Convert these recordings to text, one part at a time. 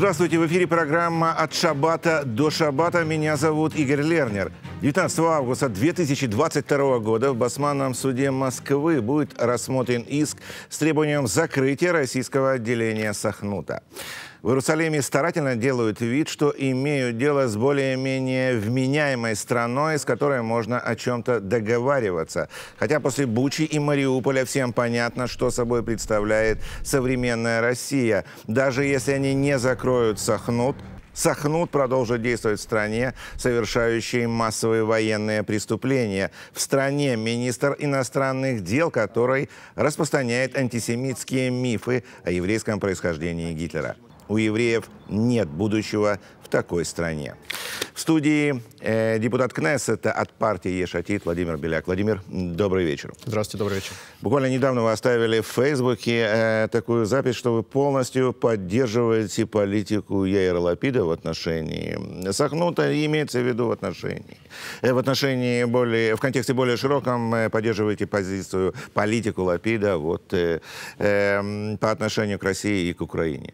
Здравствуйте, в эфире программа «От шабата до шабата». Меня зовут Игорь Лернер. 19 августа 2022 года в Басманном суде Москвы будет рассмотрен иск с требованием закрытия российского отделения Сахнута. В Иерусалиме старательно делают вид, что имеют дело с более-менее вменяемой страной, с которой можно о чем-то договариваться. Хотя после Бучи и Мариуполя всем понятно, что собой представляет современная Россия. Даже если они не закроют Сахнут, Сахнут продолжит действовать в стране, совершающей массовые военные преступления. В стране министр иностранных дел, который распространяет антисемитские мифы о еврейском происхождении Гитлера у евреев нет будущего в такой стране. В студии э, депутат Кнессета от партии Ешатит Владимир Беляк. Владимир, добрый вечер. Здравствуйте, добрый вечер. Буквально недавно вы оставили в Фейсбуке э, такую запись, что вы полностью поддерживаете политику Яира Лапида в отношении Сахнута, имеется в виду в отношении. Э, в отношении более, в контексте более широком э, поддерживаете позицию политику Лапида вот, э, э, по отношению к России и к Украине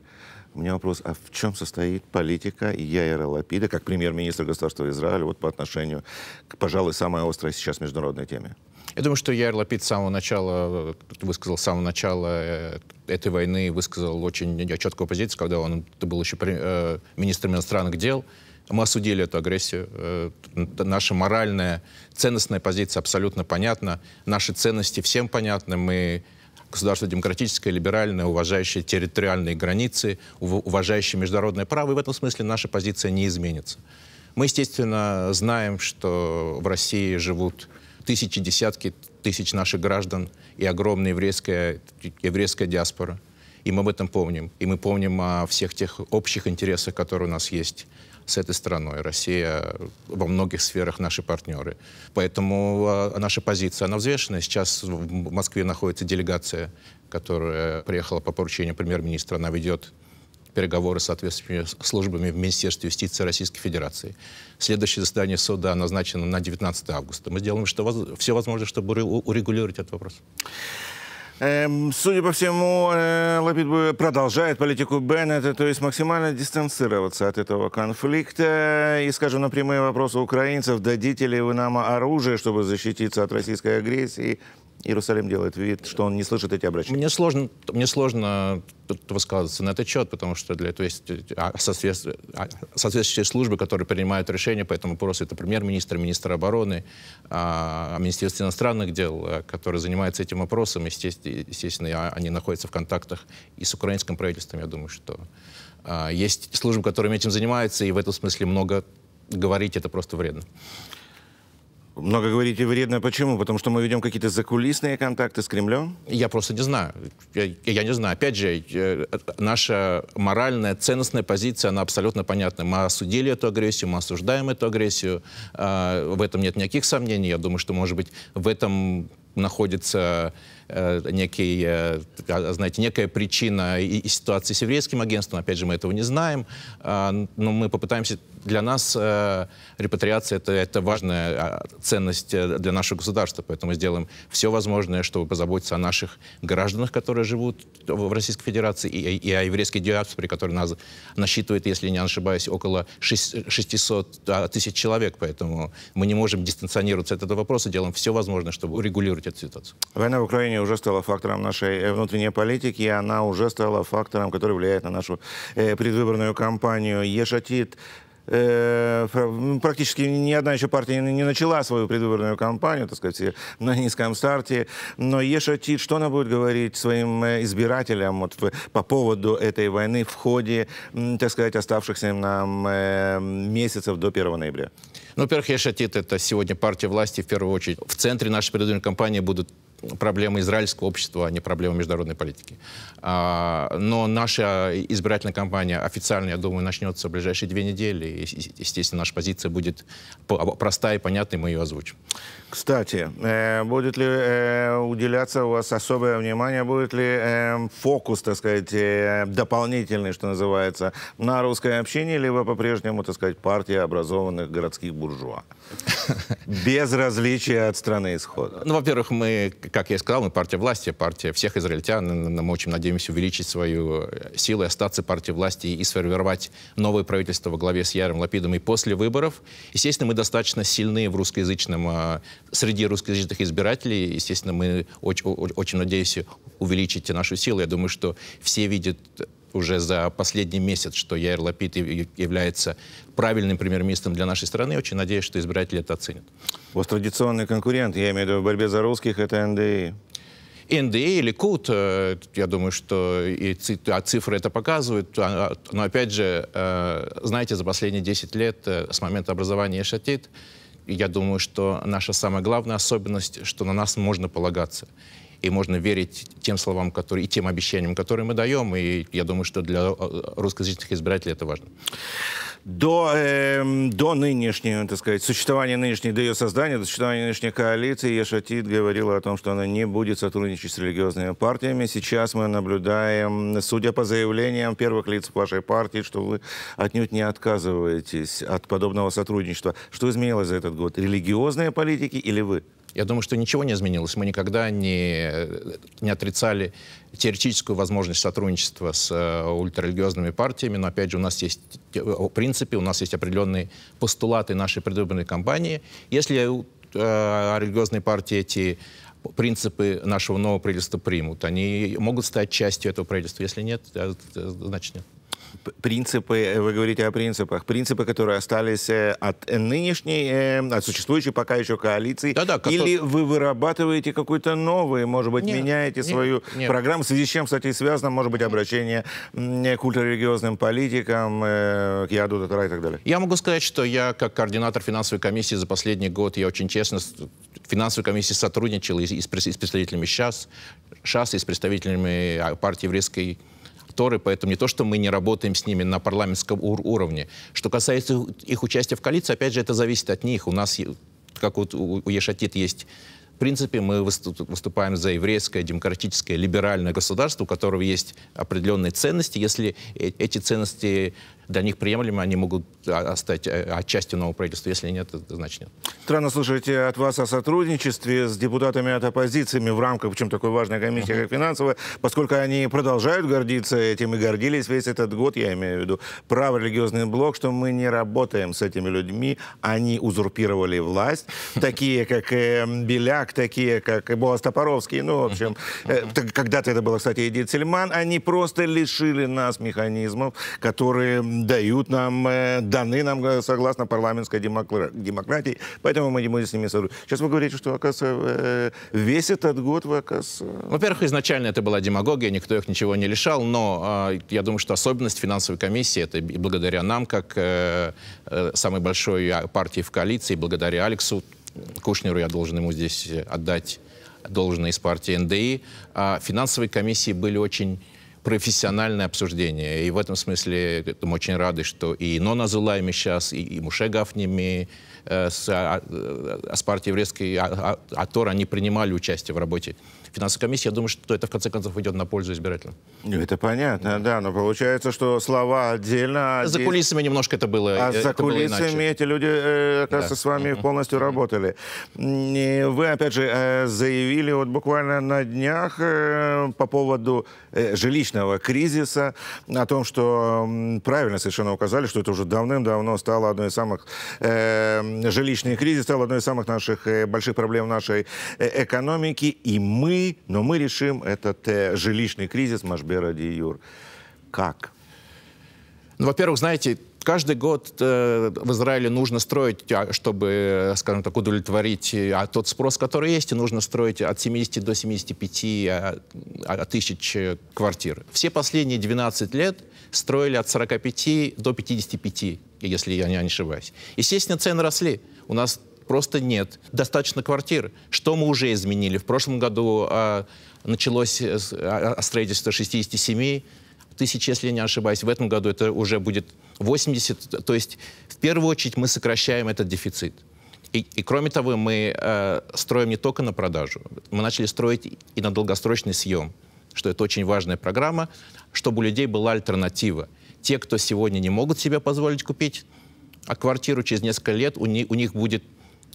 у меня вопрос, а в чем состоит политика Яира Лапида как премьер министр государства Израиль вот по отношению к, пожалуй, самой острой сейчас международной теме? Я думаю, что Яир Лапид с самого начала, э, высказал с самого начала э, этой войны, высказал очень четкую позицию, когда он был еще э, министром иностранных дел, мы осудили эту агрессию. Наша моральная, ценностная позиция абсолютно понятна. Наши ценности всем понятны. Мы государство демократическое, либеральное, уважающее территориальные границы, уважающее международное право, и в этом смысле наша позиция не изменится. Мы, естественно, знаем, что в России живут тысячи, десятки тысяч наших граждан и огромная еврейская, еврейская диаспора. И мы об этом помним. И мы помним о всех тех общих интересах, которые у нас есть с этой страной. Россия во многих сферах наши партнеры. Поэтому а, наша позиция, она взвешенная. Сейчас в Москве находится делегация, которая приехала по поручению премьер-министра. Она ведет переговоры с соответствующими службами в Министерстве юстиции Российской Федерации. Следующее заседание суда назначено на 19 августа. Мы сделаем что, все возможное, чтобы урегулировать этот вопрос. Эм, судя по всему, э, Лапид продолжает политику Беннета, то есть максимально дистанцироваться от этого конфликта. И, скажем, на прямые вопросы украинцев, дадите ли вы нам оружие, чтобы защититься от российской агрессии, Иерусалим делает вид, что он не слышит эти обращения? Мне сложно, мне сложно высказываться на этот счет, потому что для, этого есть, э, а, соответствующие, а, соответствующие службы, которые принимают решения по этому вопросу, это премьер-министр, министр обороны, а, Министерство иностранных дел, э, которые занимаются этим вопросом, естественно, они находятся в контактах и с украинским правительством, я думаю, что есть службы, которыми этим занимаются, и в этом смысле много говорить это просто вредно. Много говорите вредно. Почему? Потому что мы ведем какие-то закулисные контакты с Кремлем? Я просто не знаю. Я, я не знаю. Опять же, э, наша моральная, ценностная позиция, она абсолютно понятна. Мы осудили эту агрессию, мы осуждаем эту агрессию. А, в этом нет никаких сомнений. Я думаю, что, может быть, в этом находится э, некий, э, знаете, некая причина и, и ситуации с еврейским агентством. Опять же, мы этого не знаем, а, но мы попытаемся... Для нас э, репатриация это, — это важная а, ценность э, для нашего государства, поэтому сделаем все возможное, чтобы позаботиться о наших гражданах, которые живут в Российской Федерации, и, и о еврейской диаспоре, которая нас насчитывает, если не ошибаюсь, около 6, 600 тысяч человек. Поэтому мы не можем дистанционироваться от этого вопроса, делаем все возможное, чтобы урегулировать эту ситуацию. Война в Украине Германия уже стала фактором нашей э, внутренней политики, и она уже стала фактором, который влияет на нашу э, предвыборную кампанию. Ешатит э, ну, практически ни одна еще партия не начала свою предвыборную кампанию, так сказать, на низком старте. Но Ешатит, что она будет говорить своим избирателям вот, по поводу этой войны в ходе, так сказать, оставшихся нам месяцев до 1 ноября? Ну, во-первых, Ешатит – это сегодня партия власти, в первую очередь. В центре нашей предвыборной кампании будут проблема израильского общества, а не проблема международной политики. А, но наша избирательная кампания официально, я думаю, начнется в ближайшие две недели. И, естественно, наша позиция будет простая и понятная, мы ее озвучим. Кстати, э, будет ли э, уделяться у вас особое внимание, будет ли э, фокус, так сказать, дополнительный, что называется, на русской общине, либо по-прежнему, так сказать, партия образованных городских буржуа? Без различия от страны исхода. Ну, во-первых, мы, как я и сказал, мы партия власти, партия всех израильтян. Мы очень надеемся увеличить свою э, силу, и остаться партией власти и сформировать новое правительство во главе с Яром Лапидом и после выборов. Естественно, мы достаточно сильны в русскоязычном, э, среди русскоязычных избирателей. Естественно, мы очень, очень надеемся увеличить нашу силу. Я думаю, что все видят уже за последний месяц, что Яир Лапид является правильным премьер-министром для нашей страны. Очень надеюсь, что избиратели это оценят. У вас традиционный конкурент, я имею в виду в борьбе за русских, это НДИ. А. НДА или КУТ, э, я думаю, что и а цифры это показывают. А, но опять же, э, знаете, за последние 10 лет э, с момента образования Шатит, я думаю, что наша самая главная особенность, что на нас можно полагаться и можно верить тем словам, которые, и тем обещаниям, которые мы даем, и я думаю, что для э, русскоязычных избирателей это важно. До, эм, э, до нынешнего, так сказать, существования нынешней, до ее создания, до существования нынешней коалиции Ешатид говорила о том, что она не будет сотрудничать с религиозными партиями. Сейчас мы наблюдаем, судя по заявлениям первых лиц вашей партии, что вы отнюдь не отказываетесь от подобного сотрудничества. Что изменилось за этот год? Религиозные политики или вы? Я думаю, что ничего не изменилось. Мы никогда не, не отрицали теоретическую возможность сотрудничества с э, ультрарелигиозными партиями, но, опять же, у нас есть, в принципе, у нас есть определенные постулаты нашей предвыборной кампании. Если э, а религиозные партии эти принципы нашего нового правительства примут, они могут стать частью этого правительства. Если нет, значит нет принципы, э, вы говорите о принципах, принципы, которые остались э, от нынешней, э, от существующей пока еще коалиции, да -да, или вы вырабатываете какой-то новый, может быть, нет, меняете нет, свою нет. программу, в связи с чем, кстати, связано, может быть, обращение к ультрарелигиозным политикам, к Яду Татара и так далее? Я могу сказать, что я, как координатор финансовой комиссии за последний год, я очень честно финансовой комиссии сотрудничал и с представителями ШАС, ШАС и с представителями а, партии еврейской акторы, поэтому не то, что мы не работаем с ними на парламентском ур- уровне. Что касается их участия в коалиции, опять же, это зависит от них. У нас, как вот у Ешатит есть в принципе, мы выступаем за еврейское, демократическое, либеральное государство, у которого есть определенные ценности. Если э, эти ценности для них приемлемы, они могут а, а, стать э, отчасти нового правительства. Если нет, значит нет. Странно слышать э, от вас о сотрудничестве с депутатами от оппозиции в рамках, причем такой важной комиссии, как финансовая, поскольку они продолжают гордиться этим и гордились весь этот год, я имею в виду, праворелигиозный блок, что мы не работаем с этими людьми, они узурпировали власть, такие как э, Беляк, такие как Боас Топоровский, ну, в общем, когда-то это было, кстати, и Дицельман, они просто лишили нас механизмов, которые дают нам, э, даны нам э, согласно парламентской демократии. Поэтому мы не можем с ними сотрудничать. Сейчас вы говорите, что, оказывается, э, весь этот год вы, оказывается... Во-первых, изначально это была демагогия, никто их ничего не лишал, но а, я думаю, что особенность финансовой комиссии, это и благодаря нам, как самой большой партии в коалиции, благодаря Алексу Кушнеру, я должен ему здесь отдать должное из партии НДИ, а финансовые комиссии были очень профессиональное обсуждение. И в этом смысле мы очень рады, что и Нона Зулайми сейчас, и, и Муше Гафними, Э, с а, а, э, Аспартией Врезкой Атора а, не принимали участие в работе финансовой комиссии. Я думаю, что это, в конце концов, идет на пользу избирателям. Это понятно, да, но получается, что слова отдельно... За здесь... кулисами немножко это было А э, это за кулисами было эти люди, оказывается, да. с вами полностью работали. Вы, опять же, заявили вот буквально на днях по поводу жилищного кризиса, о том, что правильно совершенно указали, что это уже давным-давно стало одной из самых жилищный кризис стал одной из самых наших э, больших проблем нашей э, экономики. И мы, но мы решим этот э, жилищный кризис Машбера Юр, Как? Ну, во-первых, знаете, каждый год э, в Израиле нужно строить, а, чтобы, э, скажем так, удовлетворить э, а, тот спрос, который есть, и нужно строить от 70 до 75 а, тысяч квартир. Все последние 12 лет строили от 45 до 55, если я не ошибаюсь. Естественно, цены росли. У нас просто нет достаточно квартир. Что мы уже изменили? В прошлом году э, началось э, строительство 67 тысяч, если я не ошибаюсь. В этом году это уже будет 80. То есть в первую очередь мы сокращаем этот дефицит. И, и кроме того, мы э, строим не только на продажу, мы начали строить и на долгосрочный съем, что это очень важная программа, чтобы у людей была альтернатива. Те, кто сегодня не могут себе позволить купить а квартиру через несколько лет, у, не, у них будет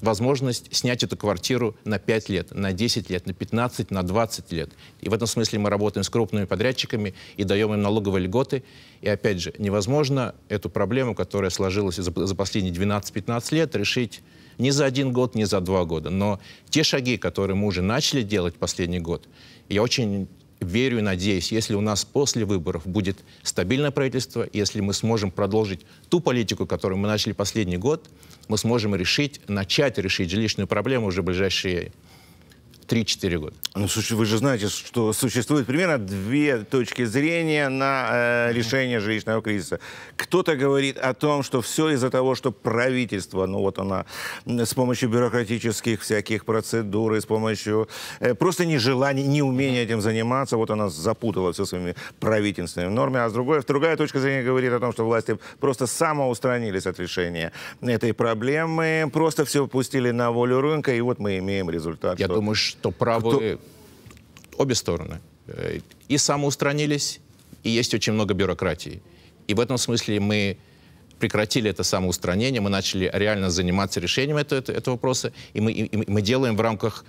возможность снять эту квартиру на 5 лет, на 10 лет, на 15, на 20 лет. И в этом смысле мы работаем с крупными подрядчиками и даем им налоговые льготы. И опять же, невозможно эту проблему, которая сложилась за, последние 12-15 лет, решить ни за один год, ни за два года. Но те шаги, которые мы уже начали делать последний год, я очень верю и надеюсь, если у нас после выборов будет стабильное правительство, если мы сможем продолжить ту политику, которую мы начали последний год, мы сможем решить, начать решить жилищную проблему уже в ближайшие 3-4 года. Ну, слушай, вы же знаете, что существует примерно две точки зрения на э, решение жилищного кризиса. Кто-то говорит о том, что все из-за того, что правительство, ну вот она, с помощью бюрократических всяких процедур, и с помощью э, просто нежелания, неумения этим заниматься, вот она запутала все своими правительственными нормами. А с другой, другая точка зрения говорит о том, что власти просто самоустранились от решения этой проблемы, просто все пустили на волю рынка, и вот мы имеем результат. Я что... думаю, что то правы Кто... обе стороны. Э, и самоустранились, и есть очень много бюрократии. И в этом смысле мы прекратили это самоустранение, мы начали реально заниматься решением этого, этого вопроса, и мы, и мы делаем в рамках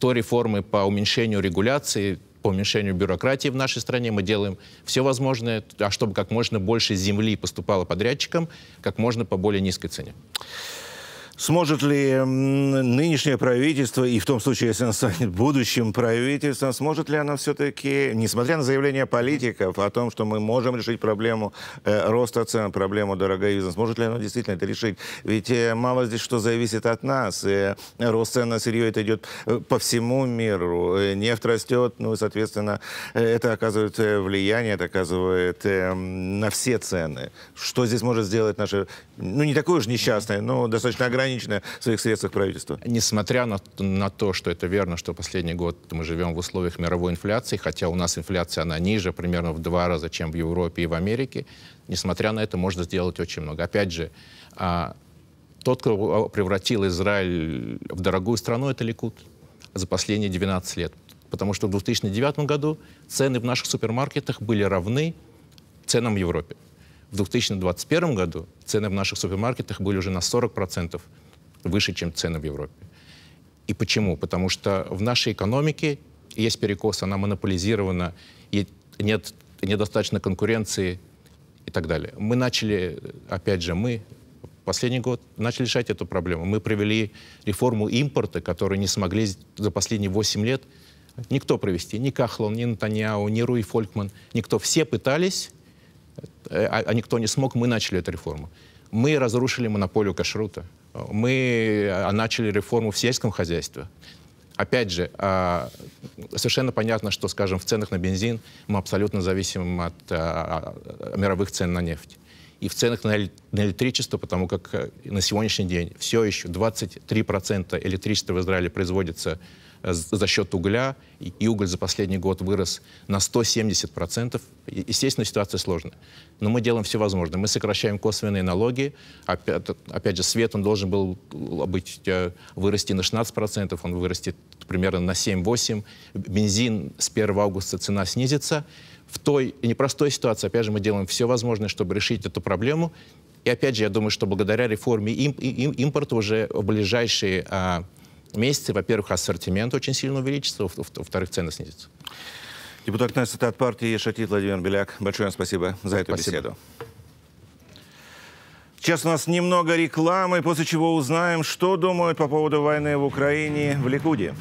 той реформы по уменьшению регуляции, по уменьшению бюрократии в нашей стране. Мы делаем все возможное, а чтобы как можно больше земли поступало подрядчикам, как можно по более низкой цене. Сможет ли нынешнее правительство, и в том случае, если оно станет будущим правительством, сможет ли оно все-таки, несмотря на заявления политиков о том, что мы можем решить проблему э, роста цен, проблему дороговизны, сможет ли оно действительно это решить? Ведь э, мало здесь что зависит от нас. Э, рост цен на сырье это идет э, по всему миру. Э, нефть растет, ну и, соответственно, э, это оказывает влияние, это оказывает на все цены. Что здесь может сделать наше, ну не такое уж несчастное, но достаточно ограниченное ограничено в своих средствах правительство. Несмотря на, на то, что это верно, что последний год мы живем в условиях мировой инфляции, хотя у нас инфляция, она ниже примерно в два раза, чем в Европе и в Америке, несмотря на это, можно сделать очень много. Опять же, а, тот, кто превратил Израиль в дорогую страну, это Ликут за последние 12 лет. Потому что в 2009 году цены в наших супермаркетах были равны ценам в Европе. В 2021 году цены в наших супермаркетах были уже на 40% выше, чем цены в Европе. И почему? Потому что в нашей экономике есть перекос, она монополизирована, и нет недостаточно конкуренции и так далее. Мы начали, опять же, мы последний год начали решать эту проблему. Мы провели реформу импорта, которую не смогли за последние 8 лет никто провести. Ни Кахлон, ни Натаньяо, ни Руи Фолькман, никто. Все пытались, а, а никто не смог, мы начали эту реформу. Мы разрушили монополию кашрута. Мы а, начали реформу в сельском хозяйстве. Опять же, а, совершенно понятно, что, скажем, в ценах на бензин мы абсолютно зависим от мировых цен на нефть. И в ценах на электричество, потому как э, на сегодняшний день все еще 23% электричества в Израиле производится за счет угля, и уголь за последний год вырос на 170%. Естественно, ситуация сложная. Но мы делаем все возможное. Мы сокращаем косвенные налоги. Опять, опять же, свет, он должен был э, быть, э, вырасти на 16%, он вырастет примерно на 7-8%. Бензин с 1 августа цена снизится. В той непростой ситуации, опять же, мы делаем все возможное, чтобы решить эту проблему. И опять же, я думаю, что благодаря реформе им, им, импорта уже в ближайшие а, месяце, во-первых, ассортимент очень сильно увеличится, во-вторых, цены снизятся. Депутат Кнессета от партии Ешатит Владимир Беляк. Большое вам спасибо за эту спасибо. беседу. Сейчас у нас немного рекламы, после чего узнаем, что думают по поводу войны в Украине в Ликуде.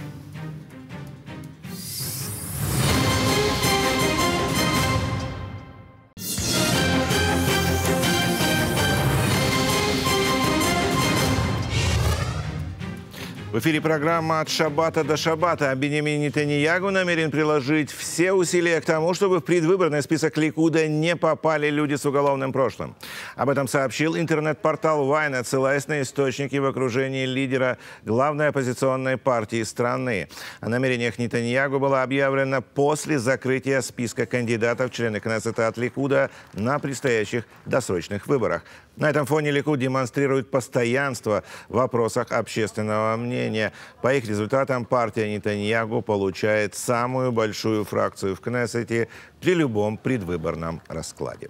В эфире программа «От шабата до шабата». А Бенемин Нетаньягу намерен приложить все усилия к тому, чтобы в предвыборный список Ликуда не попали люди с уголовным прошлым. Об этом сообщил интернет-портал Вайн, отсылаясь на источники в окружении лидера главной оппозиционной партии страны. О намерениях Нетаньягу было объявлено после закрытия списка кандидатов члены Кнессета от Ликуда на предстоящих досрочных выборах. На этом фоне Ликуд демонстрирует постоянство в вопросах общественного мнения. По их результатам партия Нетаньягу получает самую большую фракцию в Кнессете при любом предвыборном раскладе.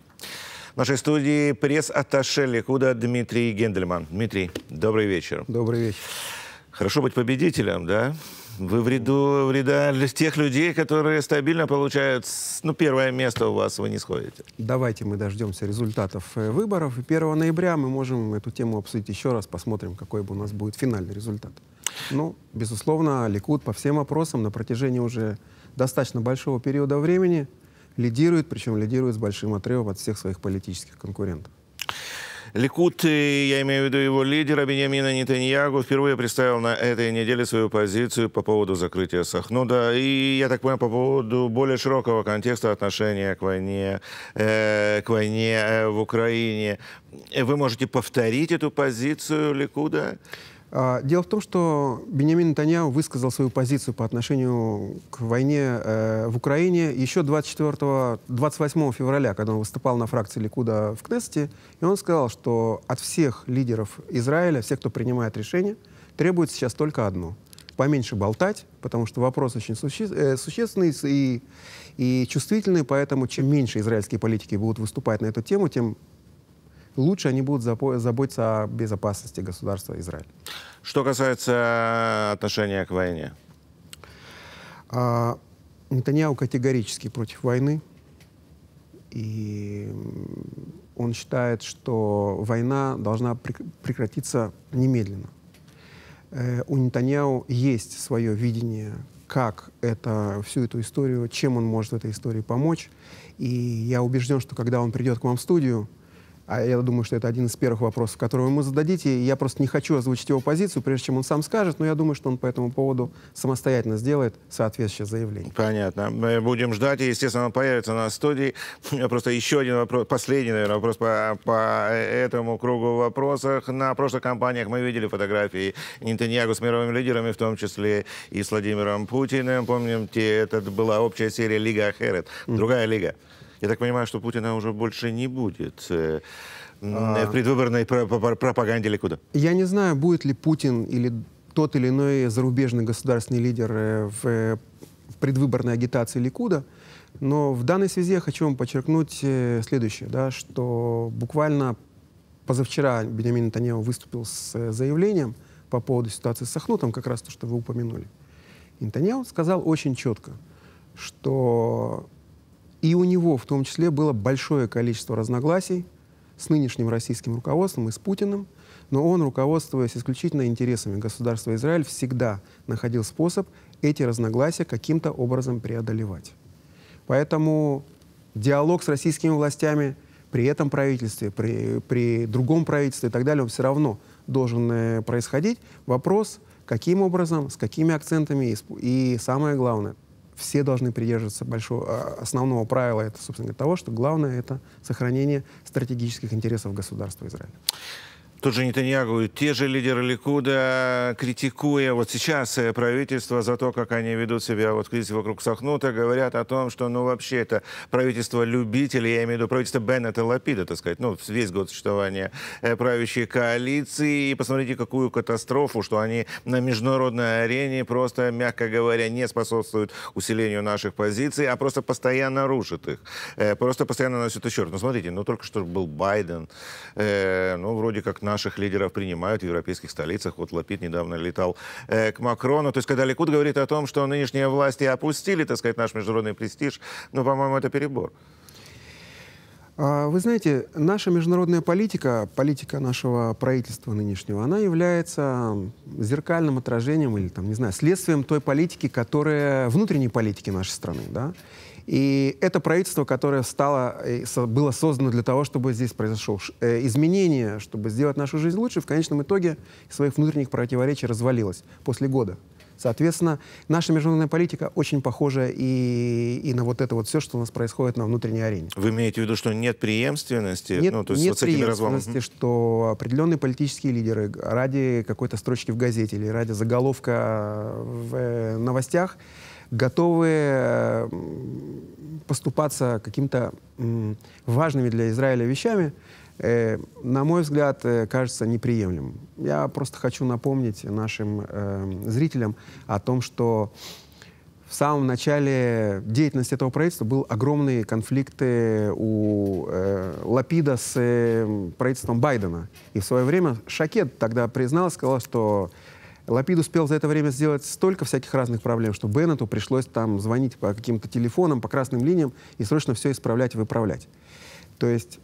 В нашей студии пресс-атташе Ликуда Дмитрий Гендельман. Дмитрий, добрый вечер. Добрый вечер. Хорошо быть победителем, да? вы вреду, вреда тех людей, которые стабильно получают ну, первое место у вас, вы не сходите. Давайте мы дождемся результатов э, выборов. и 1 ноября мы можем эту тему обсудить еще раз, посмотрим, какой бы у нас будет финальный результат. Ну, безусловно, Ликут по всем опросам на протяжении уже достаточно большого периода времени лидирует, причем лидирует с большим отрывом от всех своих политических конкурентов. Ликут, э, я имею в виду его лидера Бениамина Нетаньягу, впервые представил на этой неделе свою позицию по поводу закрытия Сахнуда и, я так понимаю, по поводу более широкого контекста отношения к войне, э, к войне э, в Украине. Вы можете повторить эту позицию Ликуда? А, дело в том, что Бенямин Нетаньяу высказал свою позицию по отношению к войне э, в Украине еще 24, 28 февраля, когда он выступал на фракции Ликуда в Кнессете, и он сказал, что от всех лидеров Израиля, всех, кто принимает решения, требует сейчас только одно — поменьше болтать, потому что вопрос очень суще... э, существенный и, и чувствительный, поэтому чем меньше израильские политики будут выступать на эту тему, тем лучше они будут заботиться о безопасности государства Израиль. Что касается э, отношения к войне? А, Нетаньяу категорически против войны. И он считает, что война должна прекратиться немедленно. Э, у Нетаньяу есть свое видение, как это, всю эту историю, чем он может этой истории помочь. И я убежден, что когда он придет к вам в студию, а я думаю, что это один из первых вопросов, который вы ему зададите. я просто не хочу озвучить его позицию, прежде чем он сам скажет, но я думаю, что он по этому поводу самостоятельно сделает соответствующее заявление. Понятно. Мы будем ждать, и, естественно, он появится на студии. У меня Просто еще один вопрос, последний, наверное, вопрос по, по этому кругу вопросов. На прошлых кампаниях мы видели фотографии Нинтаньягу с мировыми лидерами, в том числе и с Владимиром Путиным. Помните, это была общая серия «Лига Херет», другая лига. Я так понимаю, что Путина уже больше не будет э, а. в предвыборной пропаганде или куда? Я не знаю, будет ли Путин или тот или иной зарубежный государственный лидер э, э, в предвыборной агитации Ликуда. Но в данной связи я хочу вам подчеркнуть следующее, да, что буквально позавчера Бенямин Танео выступил с заявлением по поводу ситуации с Сахнутом, как раз то, что вы упомянули. Интанео сказал очень четко, что и у него в том числе было большое количество разногласий с нынешним российским руководством и с Путиным, но он, руководствуясь исключительно интересами государства Израиль, всегда находил способ эти разногласия каким-то образом преодолевать. Поэтому диалог с российскими властями при этом правительстве, при, при другом правительстве и так далее, он все равно должен э, происходить. Вопрос, каким образом, с какими акцентами и, и самое главное, все должны придерживаться большого, а, основного правила, это, собственно, того, что главное — это сохранение стратегических интересов государства Израиля. Тут же Нетаньягу и те же лидеры Ликуда, э, критикуя вот сейчас э, правительство за то, как они ведут себя вот кризис вокруг Сахнута, говорят о том, что ну вообще это правительство любителей, я имею в виду правительство Беннета Лапида, так сказать, ну весь год существования э, правящей коалиции. И посмотрите, какую катастрофу, что они на международной арене просто, мягко говоря, не способствуют усилению наших позиций, а просто постоянно рушат их. Просто постоянно носят еще. Ну смотрите, ну только что был Байден, ну вроде как на наших лидеров принимают в европейских столицах. Вот Лапид недавно летал э, к Макрону. То есть, когда Ликут говорит о том, что нынешние власти опустили, так сказать, наш международный престиж, ну, по-моему, это перебор. А, вы знаете, наша международная политика, политика нашего правительства нынешнего, она является зеркальным отражением или, там, не знаю, следствием той политики, которая, внутренней политики нашей страны, да. И это правительство, которое стало, э, было создано для того, чтобы здесь произошло э, изменение, чтобы сделать нашу жизнь лучше, в конечном итоге своих внутренних противоречий развалилось после года. Соответственно, наша международная политика очень похожа и, и на вот это вот все, что у нас происходит на внутренней арене. Вы имеете в виду, что нет преемственности? Нет, ну, то есть нет вот преемственности, что определенные политические лидеры ради какой-то строчки в газете или ради заголовка в э, новостях готовы э, поступаться какими то важными для Израиля вещами, э, на мой взгляд, э, кажется неприемлемым. Я просто хочу напомнить нашим зрителям о том, что в самом начале деятельности этого правительства был огромные конфликты у Лапида с правительством Байдена. И в свое время Шакет тогда признал, сказал, что Лапид успел за это время сделать столько всяких разных проблем, что Беннету пришлось там звонить по каким-то телефонам, по красным линиям и срочно все исправлять и выправлять. То есть,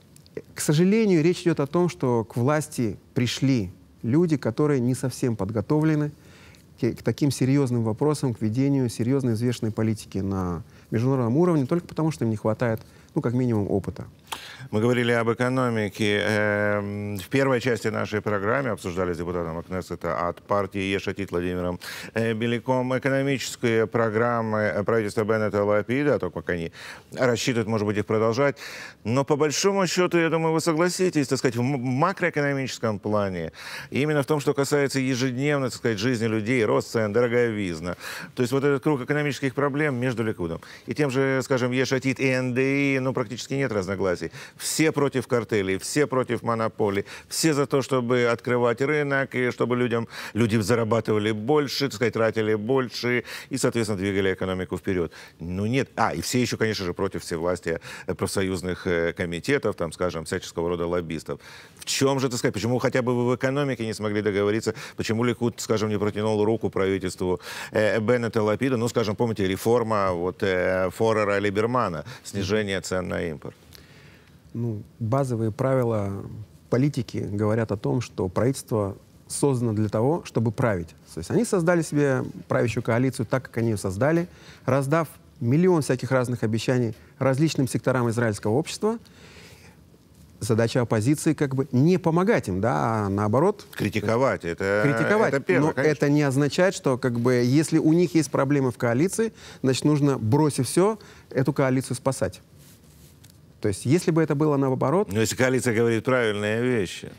к сожалению, речь идет о том, что к власти пришли люди, которые не совсем подготовлены к, к таким серьезным вопросам, к ведению серьезной взвешенной политики на международном уровне, только потому что им не хватает, ну, как минимум, опыта. Мы говорили об экономике. Эм, в первой части нашей программы обсуждали с депутатом Акнесета от партии Ешатит Владимиром э, Беляком экономические программы правительства Беннета Лапида, а то как они рассчитывают, может быть, их продолжать. Но по большому счету, я думаю, вы согласитесь, так сказать, в макроэкономическом плане, именно в том, что касается ежедневной, так сказать, жизни людей, рост цен, дороговизна. То есть вот этот круг экономических проблем между Ликудом и тем же, скажем, Ешатит и НДИ, ну, практически нет разногласий связей. Все против картелей, все против монополий, все за то, чтобы открывать рынок и чтобы людям, люди зарабатывали больше, так сказать, тратили больше и, соответственно, двигали экономику вперед. Ну нет, а, и все еще, конечно же, против всевластия э, профсоюзных э, комитетов, там, скажем, всяческого рода лоббистов. В чем же, так сказать, почему хотя бы вы в экономике не смогли договориться, почему Ликут, скажем, не протянул руку правительству э, Беннета Лапида, ну, скажем, помните, реформа вот Форера Либермана, снижение цен на импорт? Ну, базовые правила политики говорят о том, что правительство создано для того, чтобы править. То есть они создали себе правящую коалицию так, как они ее создали, раздав миллион всяких разных обещаний различным секторам израильского общества. Задача оппозиции как бы не помогать им, да, а наоборот... Критиковать. Это, критиковать. это первое, Но конечно. это не означает, что как бы если у них есть проблемы в коалиции, значит, нужно, бросив все, эту коалицию спасать. То есть, если бы это было наоборот... Но если коалиция говорит правильные вещи...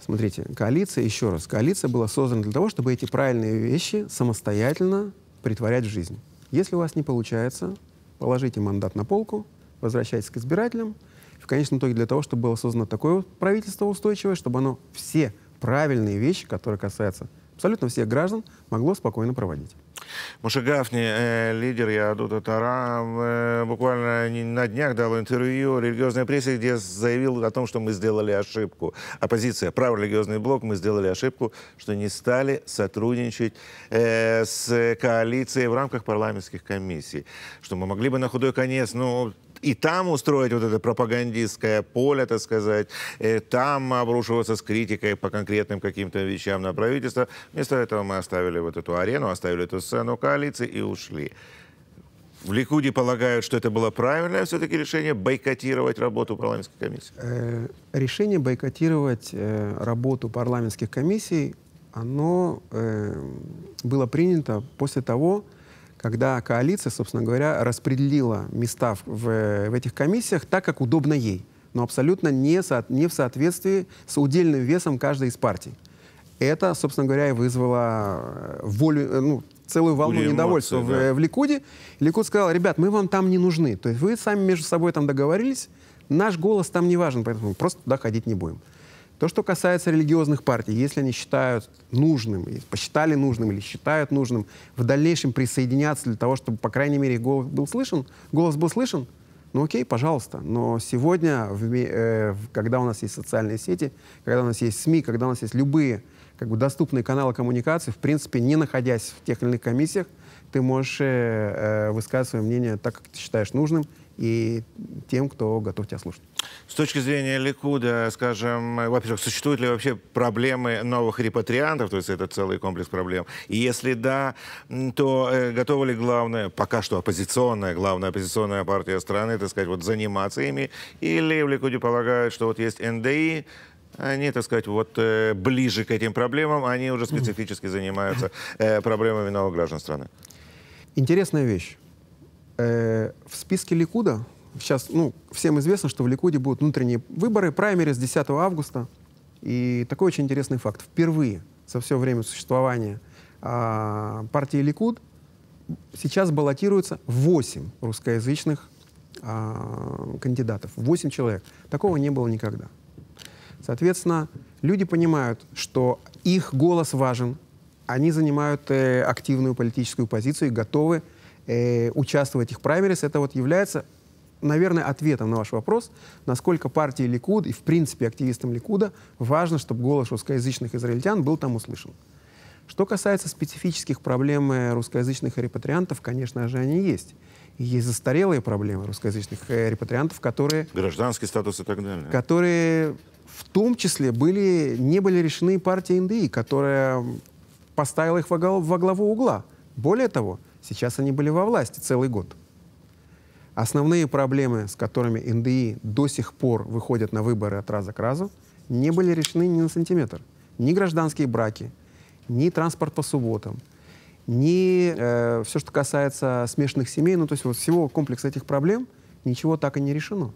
Смотрите, коалиция, еще раз, коалиция была создана для того, чтобы эти правильные вещи самостоятельно притворять в жизнь. Если у вас не получается, положите мандат на полку, возвращайтесь к избирателям. В конечном итоге для того, чтобы было создано такое правительство устойчивое, чтобы оно все правильные вещи, которые касаются абсолютно всех граждан могло спокойно проводить. Муше Гафни, э, лидер Иадута э, Тара, э, буквально на днях дал интервью религиозной прессе, где заявил о том, что мы сделали ошибку. Оппозиция, праворелигиозный блок, мы сделали ошибку, что не стали сотрудничать с коалицией в рамках парламентских комиссий. Что мы могли бы на худой конец, ну, и там устроить вот это пропагандистское поле, так сказать, э, там обрушиваться с критикой по конкретным каким-то вещам на правительство. Вместо этого мы оставили вот эту арену, оставили эту сцену коалиции и ушли. В Ликуде полагают, что это было правильное все-таки решение бойкотировать работу парламентской комиссии? Э, решение бойкотировать э, работу парламентских комиссий, оно было принято после того, когда коалиция, собственно говоря, распределила места в, в, в этих комиссиях так, как удобно ей, но абсолютно не, со, не в соответствии с удельным весом каждой из партий. Это, собственно говоря, и вызвало э, волю, э, ну, целую волну Эмоции, недовольства да. в, в Ликуде. Ликуд сказал, ребят, мы вам там не нужны. То есть вы сами между собой там договорились, наш голос там не важен, поэтому просто туда ходить не будем. То, что касается религиозных партий, если они считают нужным, посчитали нужным или считают нужным в дальнейшем присоединяться для того, чтобы, по крайней мере, голос был слышен, голос был слышен, ну окей, пожалуйста. Но сегодня, в, э, когда у нас есть социальные сети, когда у нас есть СМИ, когда у нас есть любые как бы, доступные каналы коммуникации, в принципе, не находясь в тех или иных комиссиях, ты можешь э, э высказывать свое мнение так, как ты считаешь нужным, и тем, кто готов тебя слушать. С точки зрения Ликуда, скажем, во-первых, существуют ли вообще проблемы новых репатриантов, то есть это целый комплекс проблем? И если да, то э, готова ли главная, пока что оппозиционная, главная оппозиционная партия страны, так сказать, вот заниматься ими? Или в Ликуде полагают, что вот есть НДИ, они, так сказать, вот э, ближе к этим проблемам, они уже специфически занимаются э, проблемами нового граждан страны? Интересная вещь э, в списке Ликуда, сейчас, ну, всем известно, что в Ликуде будут внутренние выборы, праймерис 10 августа. И такой очень интересный факт. Впервые за все время существования э, партии Ликуд сейчас баллотируется 8 русскоязычных э, кандидатов. 8 человек. Такого не было никогда. Соответственно, люди понимают, что их голос важен, они занимают э, активную политическую позицию и готовы э, участвовать в этих праймерис, это вот является, наверное, ответом на ваш вопрос, насколько партии Ликуд и, в принципе, активистам Ликуда важно, чтобы голос русскоязычных израильтян был там услышан. Что касается специфических проблем э, русскоязычных репатриантов, конечно же, они есть. И есть застарелые проблемы русскоязычных э, репатриантов, которые... Гражданский статус и так далее. Которые в том числе были, не были решены партией НДИ, которая поставила их во, во главу угла. Более того, Сейчас они были во власти целый год. Основные проблемы, с которыми НДИ до сих пор выходят на выборы от раза к разу, не были решены ни на сантиметр. Ни гражданские браки, ни транспорт по субботам, ни э, все, что касается смешанных семей, ну то есть вот всего комплекса этих проблем, ничего так и не решено.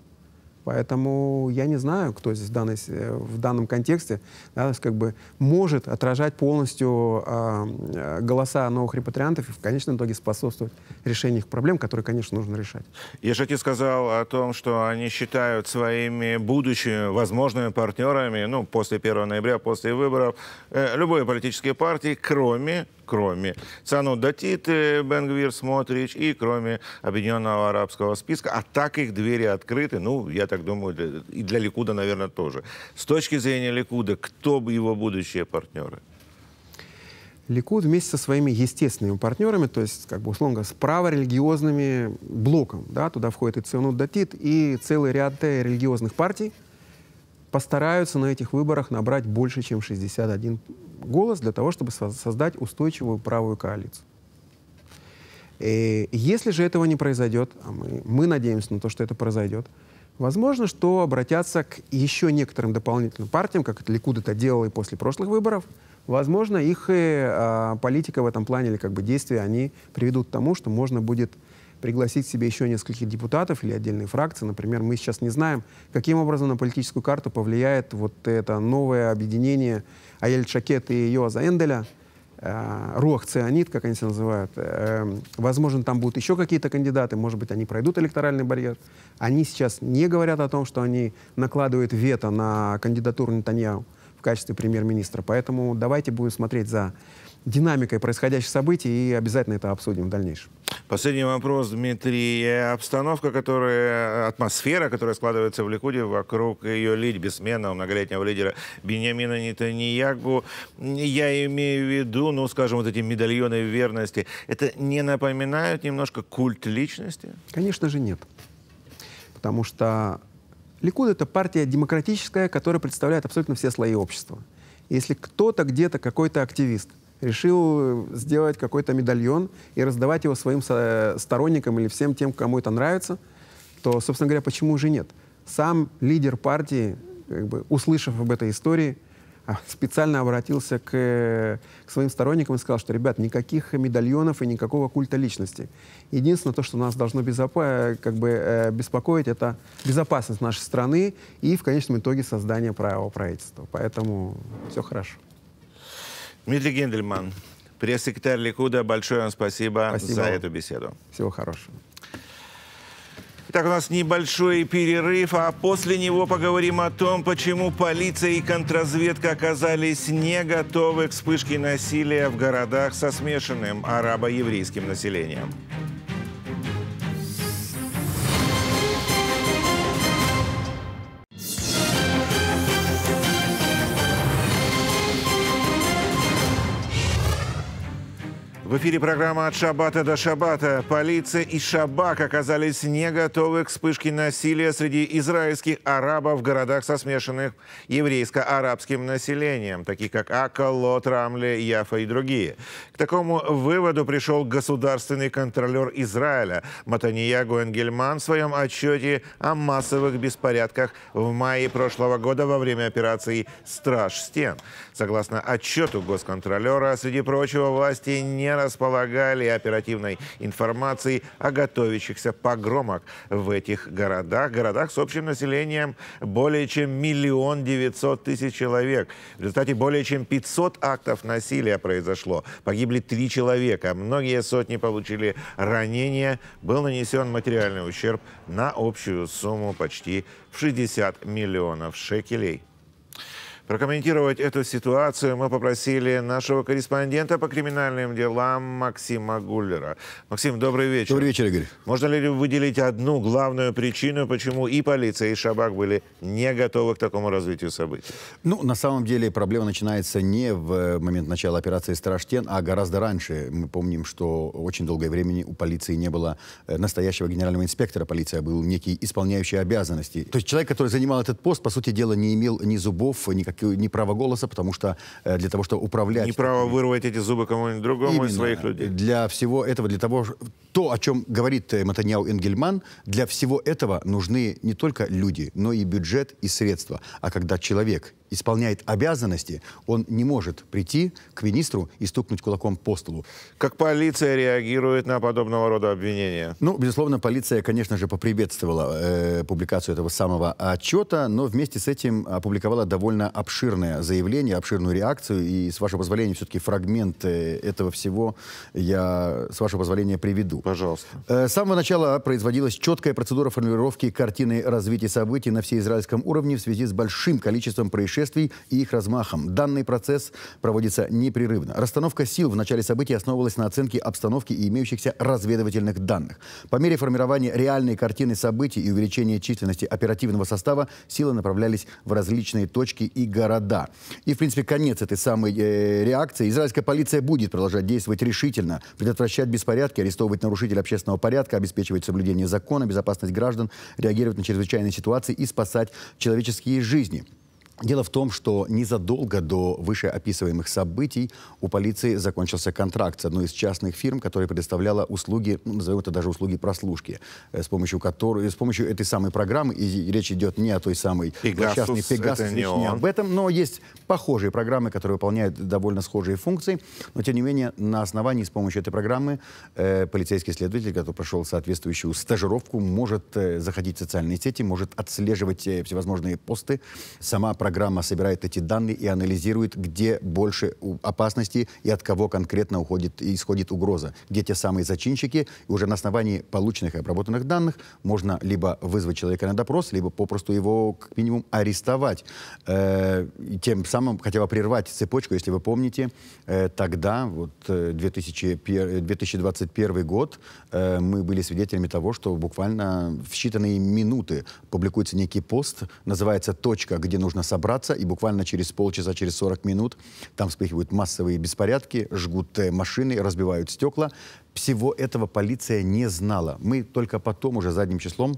Поэтому я не знаю, кто здесь в, данной, э, в данном контексте да, как бы может отражать полностью а, э, голоса новых репатриантов и в конечном итоге способствовать решению их проблем, которые, конечно, нужно решать. Я же тебе сказал о том, что они считают своими будущими возможными партнерами, ну, после 1 ноября, после выборов, э, любые политические партии, кроме кроме Санудатиты, Бенгвир, Смотрич и кроме Объединенного арабского списка. А так их двери открыты, ну, я так думаю, для, и для Ликуда, наверное, тоже. С точки зрения Ликуда, кто бы его будущие партнеры? Ликуд вместе со своими естественными партнерами, то есть, как бы условно говоря, с праворелигиозными блоком, да, туда входит и Ционуд Датит, и целый ряд э, религиозных партий, постараются на этих выборах набрать больше, чем 61 голос для того, чтобы создать устойчивую правую коалицию. И э, если же этого не произойдет, а мы, мы надеемся на то, что это произойдет, возможно, что обратятся к еще некоторым дополнительным партиям, как это Ликуд это делал и после прошлых выборов, возможно, их э, а, политика в этом плане или как бы действия, они приведут к тому, что можно будет пригласить себе еще нескольких депутатов или отдельные фракции. Например, мы сейчас не знаем, каким образом на политическую карту повлияет вот это новое объединение Аэль Шакет и Йоаза Энделя, э, Руах Цианид, как они себя называют. Э, э, возможно, там будут еще какие-то кандидаты, может быть, они пройдут электоральный барьер. Они сейчас не говорят о том, что они накладывают вето на кандидатуру Нетаньяу в качестве премьер-министра. Поэтому давайте будем смотреть за динамикой происходящих событий и обязательно это обсудим в дальнейшем. Последний вопрос, Дмитрий. Обстановка, которая, атмосфера, которая складывается в Ликуде вокруг ее лидера, бессменного многолетнего лидера Бениамина Нетаньягу, я имею в виду, ну, скажем, вот эти медальоны верности, это не напоминают немножко культ личности? Конечно же нет. Потому что Ликуд — это партия демократическая, которая представляет абсолютно все слои общества. Если кто-то где-то, какой-то активист — решил э, сделать какой-то медальон и раздавать его своим э, сторонникам или всем тем, кому это нравится, то, собственно говоря, почему же нет? Сам лидер партии, как бы, услышав об этой истории, а, специально обратился к, э, к своим сторонникам и сказал, что, ребят, никаких медальонов и никакого культа личности. Единственное, то, что нас должно безопа- как бы, беспокоить, это безопасность нашей страны и, в конечном итоге, создание правого правительства. Поэтому все хорошо. Дмитрий Гендельман, пресс-секретарь Ликуда, большое вам спасибо, спасибо за эту беседу. Всего хорошего. Итак, у нас небольшой перерыв, а после него поговорим о том, почему полиция и контрразведка оказались не готовы к вспышке насилия в городах со смешанным арабо-еврейским населением. В эфире программа «От шабата до шабата». Полиция и шабак оказались не готовы к вспышке насилия среди израильских арабов в городах со смешанным еврейско-арабским населением, таких как Акалот, Рамле, Яфа и другие. К такому выводу пришел государственный контролер Израиля Матания Гуэнгельман в своем отчете о массовых беспорядках в мае прошлого года во время операции «Страж стен». Согласно отчету госконтролера, среди прочего, власти не располагали оперативной информацией о готовящихся погромах в этих городах, городах с общим населением более чем миллион девятьсот тысяч человек. В результате более чем 500 актов насилия произошло. Погибли три человека, многие сотни получили ранения. Был нанесен материальный ущерб на общую сумму почти в 60 миллионов шекелей. Прокомментировать эту ситуацию мы попросили нашего корреспондента по криминальным делам Максима Гуллера. Максим, добрый вечер. Добрый вечер, Игорь. Можно ли выделить одну главную причину, почему и полиция, и Шабак были не готовы к такому развитию событий? Ну, на самом деле проблема начинается не в э, момент начала операции «Страштен», а гораздо раньше. Мы помним, что очень долгое время у полиции не было э, настоящего генерального инспектора полиция а был некий исполняющий обязанности. То есть человек, который занимал этот пост, по сути дела, не имел ни зубов, никаких не право голоса, потому что э, для того, чтобы управлять... Не право вырвать эти зубы кому-нибудь другому Именно. из своих людей. Для всего этого, для того, то, о чем говорит э, Матаньяу Энгельман, для всего этого нужны не только люди, но и бюджет, и средства. А когда человек исполняет обязанности, он не может прийти к министру и стукнуть кулаком по столу. Как полиция реагирует на подобного рода обвинения? Ну, безусловно, полиция, конечно же, поприветствовала э, публикацию этого самого отчета, но вместе с этим опубликовала довольно обширное заявление, обширную реакцию, и с вашего позволения все-таки фрагменты этого всего я, с вашего позволения, приведу. Пожалуйста. Э, с самого начала производилась четкая процедура формулировки картины развития событий на всеизраильском уровне в связи с большим количеством происшествий и их размахом. Данный процесс проводится непрерывно. Расстановка сил в начале событий основывалась на оценке обстановки и имеющихся разведывательных данных. По мере формирования реальной картины событий и увеличения численности оперативного состава силы направлялись в различные точки и города. И, в принципе, конец этой самой э, реакции. Израильская полиция будет продолжать действовать решительно, предотвращать беспорядки, арестовывать нарушителей общественного порядка, обеспечивать соблюдение закона, безопасность граждан, реагировать на чрезвычайные ситуации и спасать человеческие жизни. Дело в том, что незадолго до вышеописываемых событий у полиции закончился контракт с одной из частных фирм, которая предоставляла услуги, ну, назовем это даже услуги прослушки, э, с помощью которой, с помощью этой самой программы, и речь идет не о той самой Пегасус, частной Пегасус, это не, он. не об этом, но есть похожие программы, которые выполняют довольно схожие функции, но тем не менее на основании с помощью этой программы э, полицейский следователь, который прошел соответствующую стажировку, может э, заходить в социальные сети, может отслеживать э, всевозможные посты, сама программа программа собирает эти данные и анализирует, где больше опасности и от кого конкретно уходит, исходит угроза, где те самые зачинщики. И уже на основании полученных и обработанных данных можно либо вызвать человека на допрос, либо попросту его как минимум арестовать. Э, тем самым хотя бы прервать цепочку, если вы помните, э, тогда, вот 2000, э, 2021 э, год, э, мы были свидетелями того, что буквально в считанные минуты публикуется некий пост, называется «Точка, где нужно собрать собраться, и буквально через полчаса, через 40 минут там вспыхивают массовые беспорядки, жгут э, машины, разбивают стекла. Всего этого полиция не знала. Мы только потом, уже задним числом,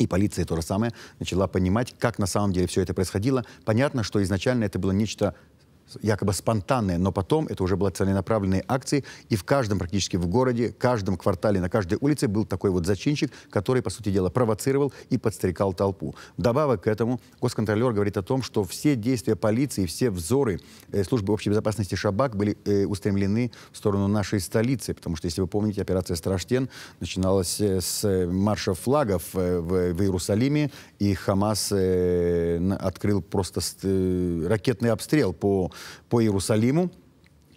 и полиция то же самое начала понимать, как на самом деле все это происходило. Понятно, что изначально это было нечто якобы спонтанные, но потом это уже были целенаправленные акции, и в каждом практически в городе, каждом квартале, на каждой улице был такой вот зачинщик, который, по сути дела, провоцировал и подстрекал толпу. Добавок к этому, госконтролер говорит о том, что все действия полиции, все взоры э, службы общей безопасности Шабак были э, устремлены в сторону нашей столицы, потому что, если вы помните, операция «Страштен» начиналась э, с э, марша флагов э, в, в Иерусалиме, и Хамас э, открыл просто э, ракетный обстрел по по Иерусалиму.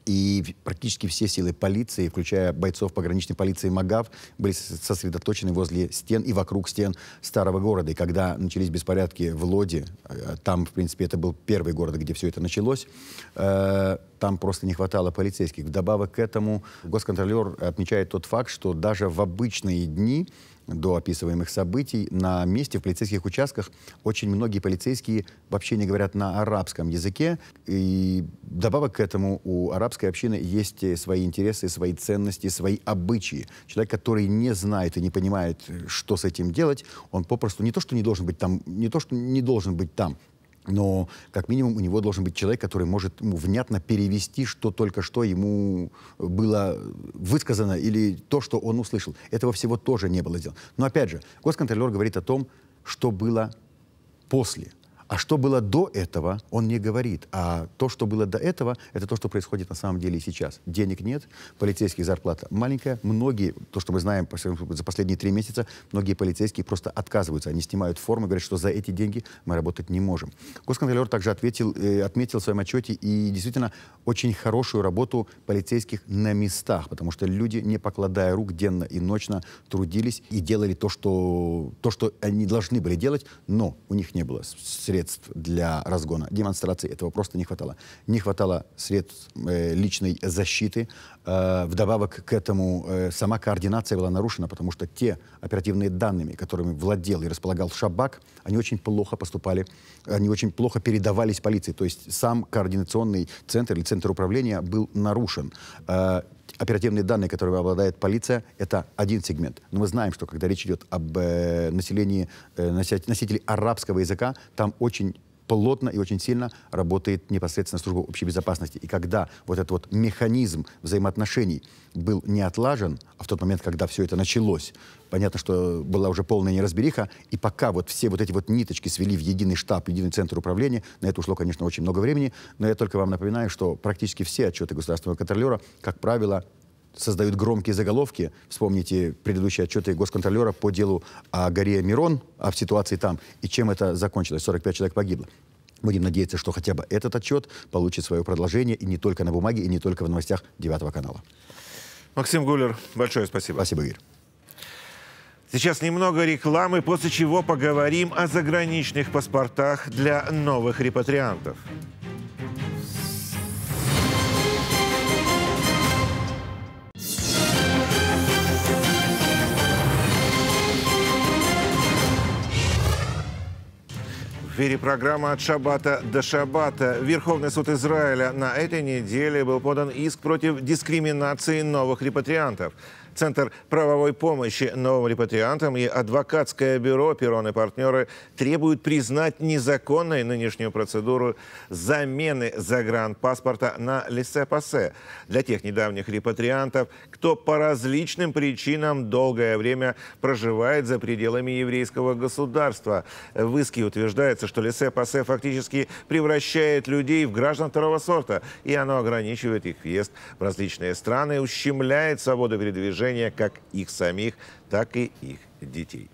И практически все силы полиции, включая бойцов пограничной полиции МАГАВ, были сосредоточены возле стен и вокруг стен старого города. И когда начались беспорядки в Лоде, э, там, в принципе, это был первый город, где все это началось, э, там просто не хватало полицейских. Вдобавок к этому госконтролер отмечает тот факт, что даже в обычные дни до описываемых событий, на месте в полицейских участках очень многие полицейские вообще не говорят на арабском языке. И добавок к этому у арабской общины есть свои интересы, свои ценности, свои обычаи. Человек, который не знает и не понимает, что с этим делать, он попросту не то, что не должен быть там, не то, что не должен быть там, но как минимум у него должен быть человек, который может ему внятно перевести, что только что ему э, было высказано или то, что он услышал. Этого всего тоже не было сделано. Но опять же, госконтролер говорит о том, что было после. А что было до этого, он не говорит. А то, что было до этого, это то, что происходит на самом деле и сейчас. Денег нет, полицейских зарплата маленькая. Многие, то, что мы знаем за последние три месяца, многие полицейские просто отказываются. Они снимают форму и говорят, что за эти деньги мы работать не можем. Госконтролер также ответил, э, отметил в своем отчете и действительно очень хорошую работу полицейских на местах, потому что люди, не покладая рук, денно и ночно трудились и делали то, что, то, что они должны были делать, но у них не было средств средств для разгона демонстрации, этого просто не хватало. Не хватало средств э, личной защиты. Э, вдобавок к этому э, сама координация была нарушена, потому что те оперативные данными, которыми владел и располагал Шабак, они очень плохо поступали, они очень плохо передавались полиции. То есть сам координационный центр или центр управления был нарушен. Э, оперативные данные, которыми обладает полиция, это один сегмент. Но мы знаем, что когда речь идет об э, населении, э, носителей арабского языка, там очень плотно и очень сильно работает непосредственно служба общей безопасности. И когда вот этот вот механизм взаимоотношений был не отлажен, а в тот момент, когда все это началось, понятно, что была уже полная неразбериха, и пока вот все вот эти вот ниточки свели в единый штаб, единый центр управления, на это ушло, конечно, очень много времени, но я только вам напоминаю, что практически все отчеты государственного контролера, как правило, создают громкие заголовки. Вспомните предыдущие отчеты госконтролера по делу о горе Мирон, о а ситуации там и чем это закончилось. 45 человек погибло. Будем надеяться, что хотя бы этот отчет получит свое продолжение и не только на бумаге, и не только в новостях 9 канала. Максим Гулер, большое спасибо. Спасибо, Игорь. Сейчас немного рекламы, после чего поговорим о заграничных паспортах для новых репатриантов. эфире программа «От Шабата до Шабата. Верховный суд Израиля на этой неделе был подан иск против дискриминации новых репатриантов. Центр правовой помощи новым репатриантам и адвокатское бюро «Перрон партнеры» требуют признать незаконной нынешнюю процедуру замены загранпаспорта на лисе-пассе для тех недавних репатриантов, кто по различным причинам долгое время проживает за пределами еврейского государства. В иске утверждается, что лисе-пассе фактически превращает людей в граждан второго сорта, и оно ограничивает их въезд в различные страны, ущемляет свободу передвижения положение как их самих, так и их детей.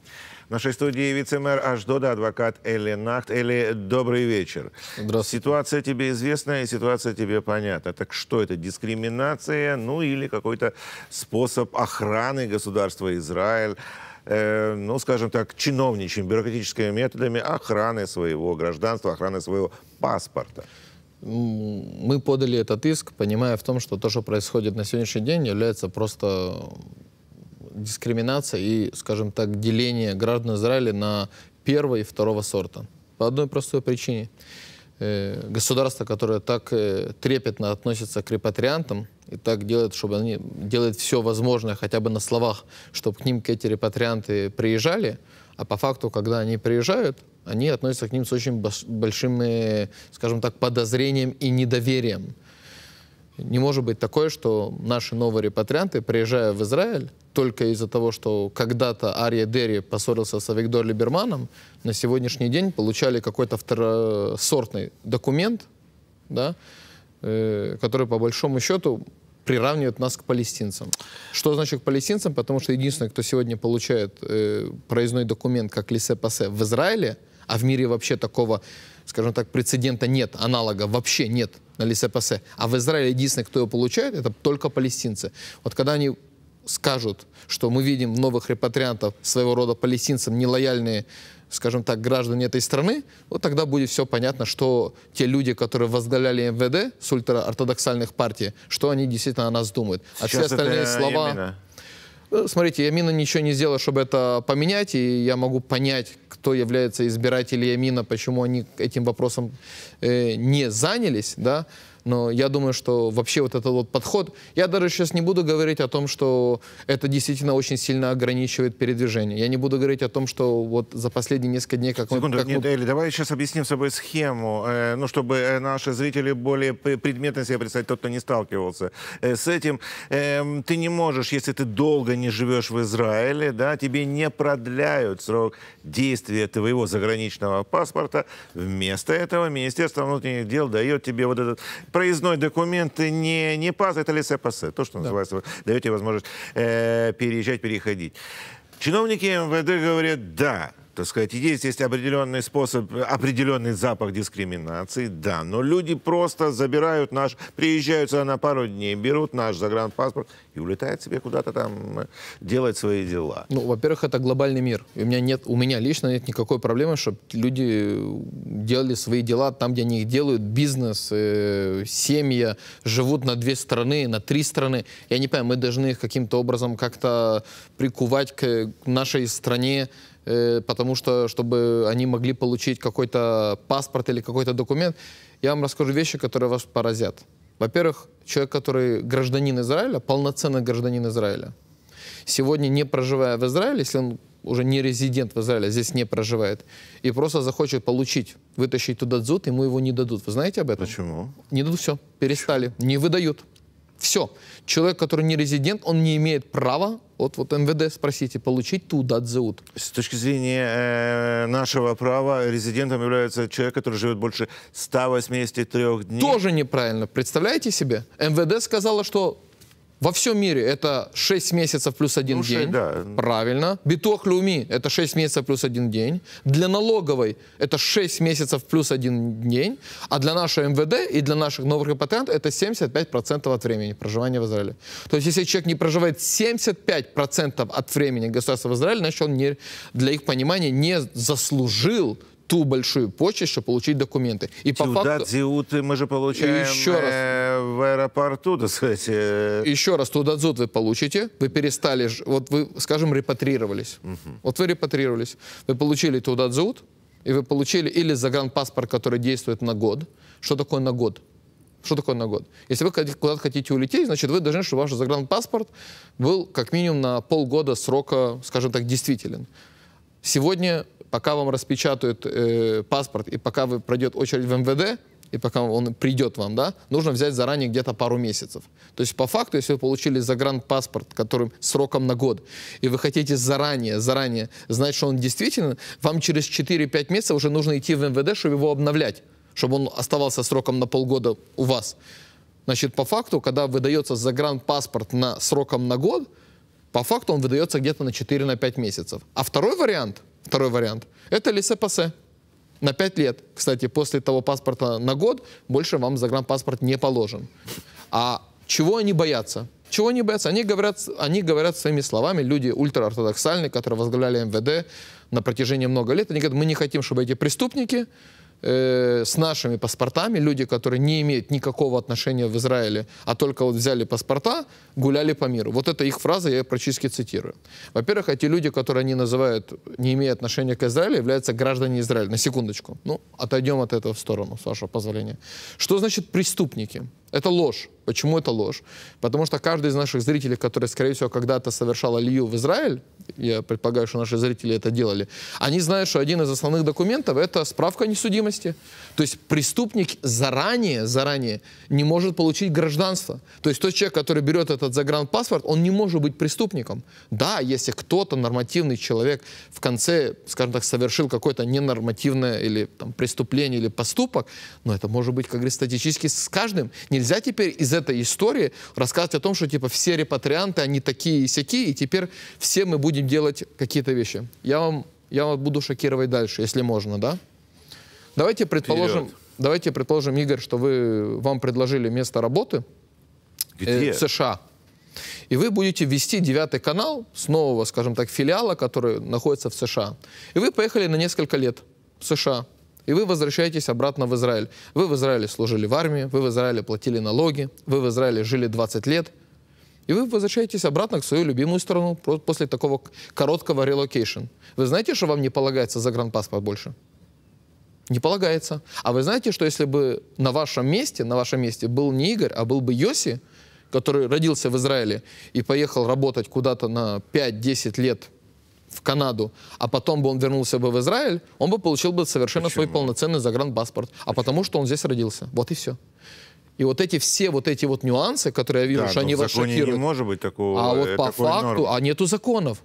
В нашей студии вице-мэр Аждода, адвокат Элли Нахт. Элли, добрый вечер. Здравствуйте. Ситуация тебе известна и ситуация тебе понятна. Так что это, дискриминация, ну или какой-то способ охраны государства Израиль? Э, ну, скажем так, чиновничьими, бюрократическими методами охраны своего гражданства, охраны своего паспорта мы подали этот иск, понимая в том, что то, что происходит на сегодняшний день, является просто дискриминацией и, скажем так, деление граждан Израиля на первого и второго сорта. По одной простой причине. Э, государство, которое так э, трепетно относится к репатриантам и так делает, чтобы они делают все возможное, хотя бы на словах, чтобы к ним к эти репатрианты приезжали, а по факту, когда они приезжают, они относятся к ним с очень большим, э, скажем так, подозрением и недоверием. Не может быть такое, что наши новые репатрианты, приезжая в Израиль, только из-за того, что когда-то Ария Дерри поссорился с Авигдор Либерманом, на сегодняшний день получали какой-то второсортный документ, да, э, который по большому счету приравнивает нас к палестинцам. Что значит к палестинцам? Потому что единственное, кто сегодня получает э, проездной документ как лисе-пасе в Израиле – а в мире вообще такого, скажем так, прецедента нет, аналога вообще нет на лесопасе. А в Израиле единственное, кто его получает, это только палестинцы. Вот когда они скажут, что мы видим новых репатриантов, своего рода палестинцам, нелояльные, скажем так, граждане этой страны, вот тогда будет все понятно, что те люди, которые возглавляли МВД с ультраортодоксальных партий, что они действительно о нас думают. А Сейчас все остальные слова... Именно Э, смотрите, Ямина ничего не сделала, чтобы это поменять, и я могу понять, кто является избирателем Ямина, почему они этим вопросом э, не занялись, да, но я думаю, что вообще вот этот вот подход, я даже сейчас не буду говорить о том, что это действительно очень сильно ограничивает передвижение. Я не буду говорить о том, что вот за последние несколько дней... Как Секунду, мы, как нет, мы... Эли, давай сейчас объясним с собой схему, э, ну, чтобы э, наши зрители более предметно себе представить, тот, кто не сталкивался э, с этим. Э, ты не можешь, если ты долго не живешь в Израиле, да, тебе не продляют срок действия твоего заграничного паспорта. Вместо этого Министерство внутренних дел дает тебе вот этот проездной документ не, не пас, это лисе пассе, то, что да. называется, даете возможность э, переезжать, переходить. Чиновники МВД говорят, да, так сказать, есть, есть определенный способ, определенный запах дискриминации, да, но люди просто забирают наш, приезжают сюда на пару дней, берут наш загранпаспорт и улетают себе куда-то там э, делать свои дела. Ну, во-первых, это глобальный мир. И у меня нет, у меня лично нет никакой проблемы, чтобы люди делали свои дела там, где они их делают, бизнес, э, семья, живут на две страны, на три страны. Я не понимаю, мы должны их каким-то образом как-то прикувать к нашей стране, Э, потому что, чтобы они могли получить какой-то паспорт или какой-то документ, я вам расскажу вещи, которые вас поразят. Во-первых, человек, который гражданин Израиля, полноценный гражданин Израиля, сегодня не проживая в Израиле, если он уже не резидент в Израиле, а здесь не проживает, и просто захочет получить, вытащить туда дзут, ему его не дадут. Вы знаете об этом? Почему? Не дадут, все, перестали, не выдают. Все. Человек, который не резидент, он не имеет права от, вот МВД спросите, получить туда отзывут. С точки зрения э, нашего права, резидентом является человек, который живет больше 183 дней. Тоже неправильно. Представляете себе? МВД сказала, что во всем мире это 6 месяцев плюс один ну, день. Да. Правильно. Биток Люми это 6 месяцев плюс один день. Для налоговой это 6 месяцев плюс один день. А для нашего МВД и для наших новых патентов это 75% от времени проживания в Израиле. То есть если человек не проживает 75% от времени государства в Израиле, значит он не, для их понимания не заслужил ту большую почесть, чтобы получить документы. И Сюда, по факту... Дзиуты мы же получаем еще э, раз, в аэропорту, так сказать. Э... Еще раз, туда дзут вы получите, вы перестали, вот вы, скажем, репатрировались. Угу. Вот вы репатрировались, вы получили туда дзут, и вы получили или загранпаспорт, который действует на год. Что такое на год? Что такое на год? Если вы куда-то хотите улететь, значит, вы должны, чтобы ваш загранпаспорт был как минимум на полгода срока, скажем так, действителен. Сегодня пока вам распечатают э, паспорт и пока вы пройдет очередь в МВД, и пока он придет вам, да, нужно взять заранее где-то пару месяцев. То есть по факту, если вы получили загранпаспорт, которым сроком на год, и вы хотите заранее, заранее знать, что он действительно, вам через 4-5 месяцев уже нужно идти в МВД, чтобы его обновлять, чтобы он оставался сроком на полгода у вас. Значит, по факту, когда выдается загранпаспорт на сроком на год, по факту он выдается где-то на 4-5 на месяцев. А второй вариант – Второй вариант. Это лесопасе. На 5 лет, кстати, после того паспорта на год больше вам загранпаспорт не положен. А чего они боятся? Чего они боятся? Они говорят, они говорят своими словами, люди ультраортодоксальные, которые возглавляли МВД на протяжении много лет, они говорят, мы не хотим, чтобы эти преступники Э, с нашими паспортами, люди, которые не имеют никакого отношения в Израиле, а только вот взяли паспорта, гуляли по миру. Вот это их фраза, я ее практически цитирую. Во-первых, эти люди, которые они называют, не имея отношения к Израилю, являются граждане Израиля. На секундочку. Ну, отойдем от этого в сторону, с вашего позволения. Что значит преступники? Это ложь. Почему это ложь? Потому что каждый из наших зрителей, который, скорее всего, когда-то совершал Алию в Израиль, я предполагаю, что наши зрители это делали, они знают, что один из основных документов — это справка о несудимости. То есть преступник заранее, заранее не может получить гражданство. То есть тот человек, который берет этот загранпаспорт, он не может быть преступником. Да, если кто-то, нормативный человек, в конце, скажем так, совершил какое-то ненормативное или там, преступление или поступок, но это может быть, как говорится, статистически с каждым нельзя теперь из этой истории рассказывать о том, что типа все репатрианты, они такие и сякие, и теперь все мы будем делать какие-то вещи. Я вам, я вам буду шокировать дальше, если можно, да? Давайте предположим, Вперед. давайте предположим, Игорь, что вы, вам предложили место работы э, Где? Э, в США. И вы будете вести девятый канал с нового, скажем так, филиала, который находится в США. И вы поехали на несколько лет в США. И вы возвращаетесь обратно в Израиль. Вы в Израиле служили в армии, вы в Израиле платили налоги, вы в Израиле жили 20 лет. И вы возвращаетесь обратно к свою любимую страну после такого короткого релокейшн. Вы знаете, что вам не полагается загранпаспорт больше? Не полагается. А вы знаете, что если бы на вашем месте, на вашем месте был не Игорь, а был бы Йоси, который родился в Израиле и поехал работать куда-то на 5-10 лет в Канаду, а потом бы он вернулся бы в Израиль, он бы получил бы совершенно Почему? свой полноценный загранпаспорт. А потому что он здесь родился. Вот и все. И вот эти все вот эти вот нюансы, которые я вижу, да, что они ну, вас шокируют. не может быть такого. А вот э, по факту, нормы. а нету законов.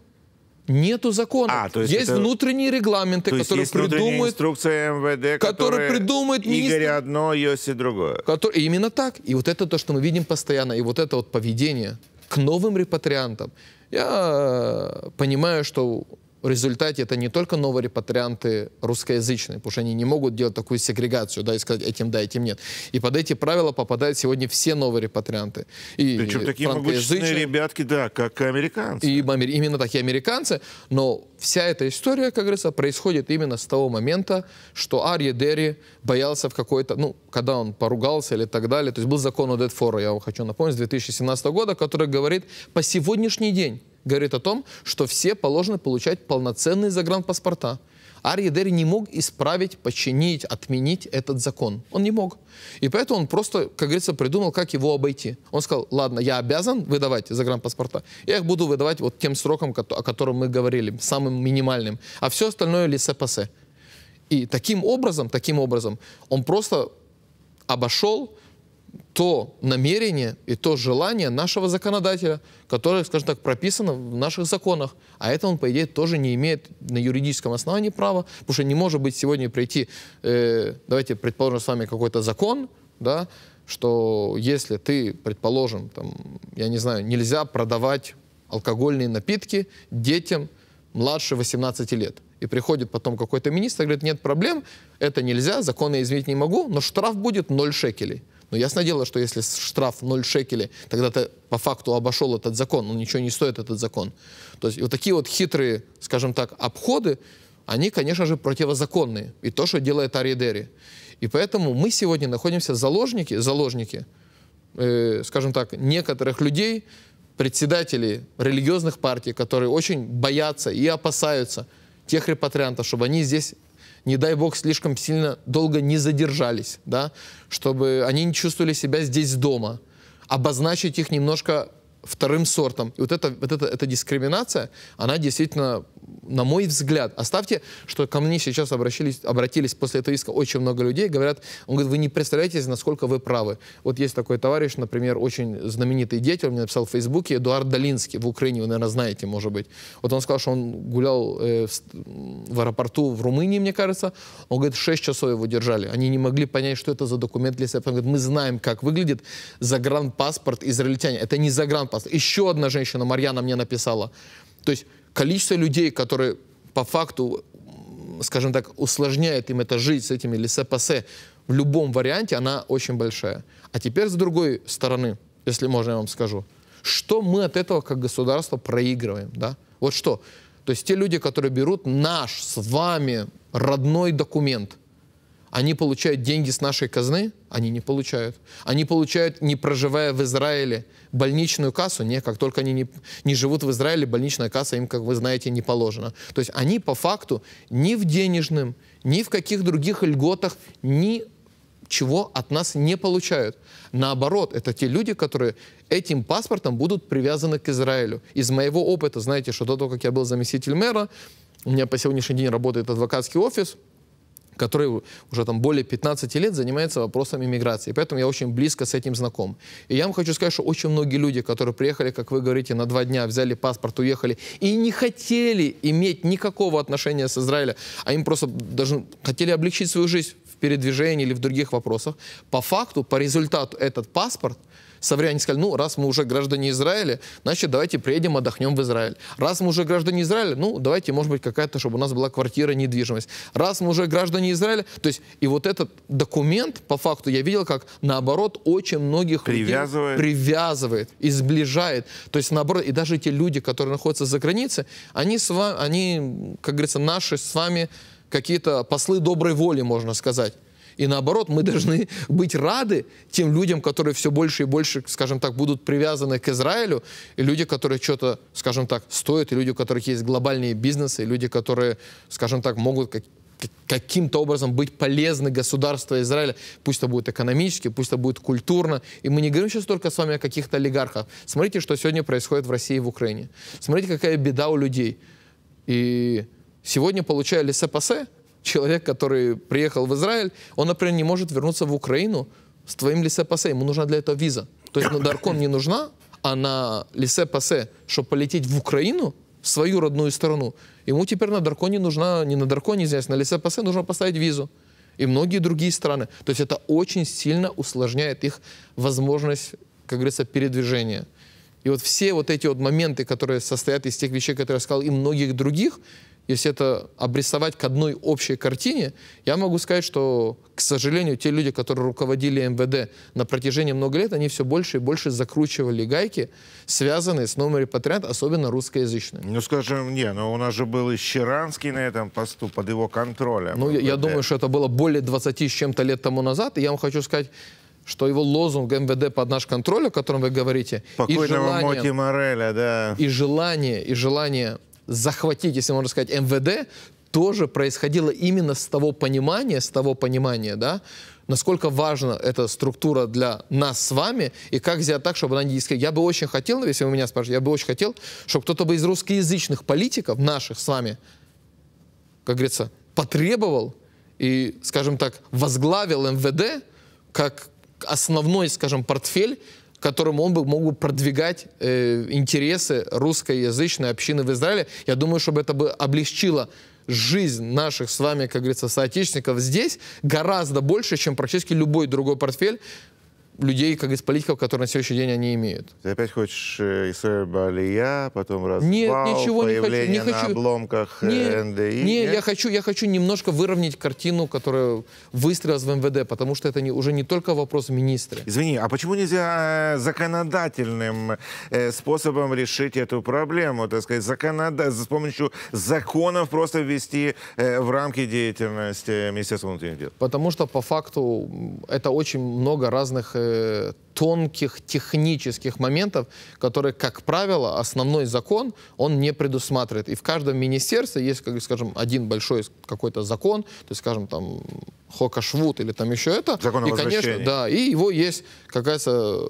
Нету закона. А, то есть есть это... внутренние регламенты, то есть которые есть придумают. Инструкция МВД, которые придумают министр... Игорь одно, Йоси другое. Который... Именно так. И вот это то, что мы видим постоянно. И вот это вот поведение к новым репатриантам я понимаю, что в результате это не только новые репатрианты русскоязычные, потому что они не могут делать такую сегрегацию, да, и сказать этим да, этим нет. И под эти правила попадают сегодня все новые репатрианты. И Причем такие могущественные ребятки, да, как и американцы. И именно такие американцы, но вся эта история, как говорится, происходит именно с того момента, что Арье Дерри боялся в какой-то, ну, когда он поругался или так далее, то есть был закон о Дедфора, я вам хочу напомнить, с 2017 года, который говорит, по сегодняшний день говорит о том, что все положено получать полноценные загранпаспорта. Арье Дери не мог исправить, починить, отменить этот закон. Он не мог. И поэтому он просто, как говорится, придумал, как его обойти. Он сказал, ладно, я обязан выдавать загранпаспорта, я их буду выдавать вот тем сроком, о котором мы говорили, самым минимальным. А все остальное лисе-пасе. И таким образом, таким образом, он просто обошел то намерение и то желание нашего законодателя, которое, скажем так, прописано в наших законах. А это он, по идее, тоже не имеет на юридическом основании права, потому что не может быть сегодня прийти, э, давайте предположим с вами какой-то закон, да, что если ты, предположим, там, я не знаю, нельзя продавать алкогольные напитки детям младше 18 лет. И приходит потом какой-то министр, и говорит, нет проблем, это нельзя, законы изменить не могу, но штраф будет 0 шекелей. Но ну, ясное дело, что если штраф 0 шекелей, тогда ты по факту обошел этот закон, он ничего не стоит, этот закон. То есть вот такие вот хитрые, скажем так, обходы, они, конечно же, противозаконные. И то, что делает Аридери. И поэтому мы сегодня находимся заложники, заложники, э, скажем так, некоторых людей, председателей религиозных партий, которые очень боятся и опасаются тех репатриантов, чтобы они здесь не дай бог, слишком сильно долго не задержались, да, чтобы они не чувствовали себя здесь дома, обозначить их немножко вторым сортом. И вот это, вот это, эта дискриминация, она действительно, на мой взгляд, оставьте, что ко мне сейчас обращались, обратились после этого иска очень много людей, говорят, он говорит, вы не представляете, насколько вы правы. Вот есть такой товарищ, например, очень знаменитый деятель, он мне написал в Фейсбуке, Эдуард Долинский, в Украине, вы, наверное, знаете, может быть. Вот он сказал, что он гулял э, в, в аэропорту в Румынии, мне кажется, он говорит, 6 часов его держали, они не могли понять, что это за документ для себя. Он говорит, мы знаем, как выглядит загранпаспорт израильтянина. Это не загран пострадал. Еще одна женщина, Марьяна, мне написала. То есть количество людей, которые по факту, скажем так, усложняет им это жить с этими лесопасе, в любом варианте она очень большая. А теперь с другой стороны, если можно, я вам скажу. Что мы от этого как государство проигрываем? Да? Вот что? То есть те люди, которые берут наш с вами родной документ, они получают деньги с нашей казны? Они не получают. Они получают, не проживая в Израиле, больничную кассу? Нет, как только они не, не живут в Израиле, больничная касса им, как вы знаете, не положена. То есть они по факту ни в денежном, ни в каких других льготах, ни чего от нас не получают. Наоборот, это те люди, которые этим паспортом будут привязаны к Израилю. Из моего опыта, знаете, что до того, как я был заместитель мэра, у меня по сегодняшний день работает адвокатский офис – который уже там более 15 лет занимается вопросом иммиграции. Поэтому я очень близко с этим знаком. И я вам хочу сказать, что очень многие люди, которые приехали, как вы говорите, на два дня, взяли паспорт, уехали и не хотели иметь никакого отношения с Израилем, а им просто даже хотели облегчить свою жизнь в передвижении или в других вопросах, по факту, по результату этот паспорт – Савриане сказали, ну, раз мы уже граждане Израиля, значит, давайте приедем, отдохнем в Израиль. Раз мы уже граждане Израиля, ну, давайте, может быть, какая-то, чтобы у нас была квартира, недвижимость. Раз мы уже граждане Израиля, то есть, и вот этот документ, по факту, я видел, как, наоборот, очень многих привязывает. людей привязывает изближает. То есть, наоборот, и даже те люди, которые находятся за границей, они, с вами, они как говорится, наши с вами какие-то послы доброй воли, можно сказать. И наоборот, мы должны быть рады тем людям, которые все больше и больше, скажем так, будут привязаны к Израилю, и люди, которые что-то, скажем так, стоят, и люди, у которых есть глобальные бизнесы, и люди, которые, скажем так, могут каким-то образом быть полезны государству Израиля, пусть это будет экономически, пусть это будет культурно. И мы не говорим сейчас только с вами о каких-то олигархах. Смотрите, что сегодня происходит в России и в Украине. Смотрите, какая беда у людей. И сегодня, получая лесепасе, человек, который приехал в Израиль, он, например, не может вернуться в Украину с твоим лисе пасе, ему нужна для этого виза. То есть на ну, Даркон не нужна, а на лисе пасе, чтобы полететь в Украину, в свою родную страну, ему теперь на Дарконе нужна, не на Дарконе, здесь, на лисе пасе нужно поставить визу. И многие другие страны. То есть это очень сильно усложняет их возможность, как говорится, передвижения. И вот все вот эти вот моменты, которые состоят из тех вещей, которые я сказал, и многих других, если это обрисовать к одной общей картине, я могу сказать, что, к сожалению, те люди, которые руководили МВД на протяжении много лет, они все больше и больше закручивали гайки, связанные с номером патриот, особенно русскоязычные. Ну, скажем, не, но у нас же был и Щеранский на этом посту, под его контролем. Ну, МВД. я думаю, что это было более 20 с чем-то лет тому назад, и я вам хочу сказать, что его лозунг МВД под наш контроль, о котором вы говорите, Покойного и желание, Моти Мореля, да. и желание, и желание захватить, если можно сказать, МВД, тоже происходило именно с того понимания, с того понимания, да, насколько важна эта структура для нас с вами, и как сделать так, чтобы она не дискриминировала. Я бы очень хотел, если вы меня спрашиваете, я бы очень хотел, чтобы кто-то бы из русскоязычных политиков, наших с вами, как говорится, потребовал и, скажем так, возглавил МВД как основной, скажем, портфель которым он бы мог бы продвигать э, интересы русскоязычной общины в Израиле. Я думаю, чтобы это бы облегчило жизнь наших с вами, как говорится, соотечественников здесь гораздо больше, чем практически любой другой портфель, людей, как из политиков, которые на сегодняшний день они имеют. Ты опять хочешь э, Исраиль Балия, потом развал, нет, ничего появление не хочу, на обломках э, не, НДИ? Не, нет, я хочу, я хочу немножко выровнять картину, которая выстроилась в МВД, потому что это не, уже не только вопрос министра. Извини, а почему нельзя э, законодательным способом решить эту проблему, так сказать, законода... с помощью законов просто ввести в рамки деятельности Министерства внутренних дел? Потому что по факту это очень много разных тонких технических моментов, которые, как правило, основной закон, он не предусматривает. И в каждом министерстве есть, как, скажем, один большой какой-то закон, то есть, скажем, там, Хокашвуд или там еще это. Закон о и, конечно, да, и его есть какая-то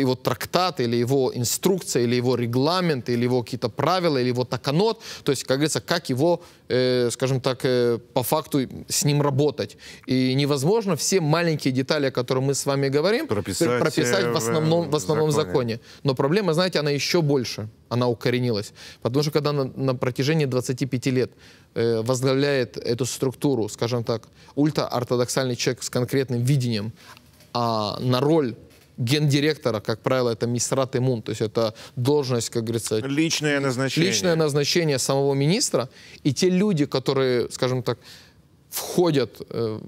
его трактат, или его инструкция, или его регламент, или его какие-то правила, или его таканот, то есть, как говорится, как его, э, скажем так, э, по факту с ним работать. И невозможно все маленькие детали, о которых мы с вами говорим, прописать, э, прописать в основном, в основном законе. законе. Но проблема, знаете, она еще больше, она укоренилась. Потому что когда на, на протяжении 25 лет э, возглавляет эту структуру, скажем так, ультраортодоксальный человек с конкретным видением а, на роль гендиректора, как правило, это мисрат имун, то есть это должность, как говорится... Личное назначение. Личное назначение самого министра. И те люди, которые, скажем так, входят, э,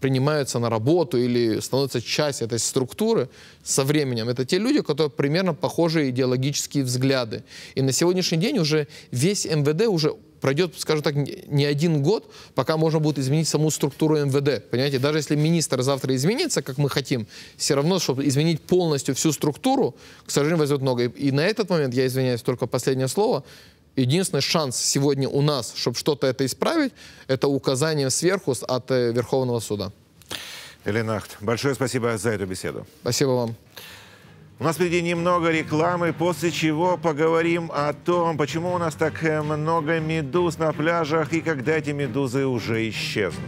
принимаются на работу или становятся частью этой структуры со временем, это те люди, которые примерно похожи идеологические взгляды. И на сегодняшний день уже весь МВД уже пройдет, скажем так, не один год, пока можно будет изменить саму структуру МВД. Понимаете, даже если министр завтра изменится, как мы хотим, все равно, чтобы изменить полностью всю структуру, к сожалению, возьмет много. И, и на этот момент, я извиняюсь, только последнее слово, единственный шанс сегодня у нас, чтобы что-то это исправить, это указание сверху от э, Верховного суда. Элина Ахт, большое спасибо за эту беседу. Спасибо вам. У нас впереди немного рекламы, после чего поговорим о том, почему у нас так э, много медуз на пляжах и когда эти медузы уже исчезнут.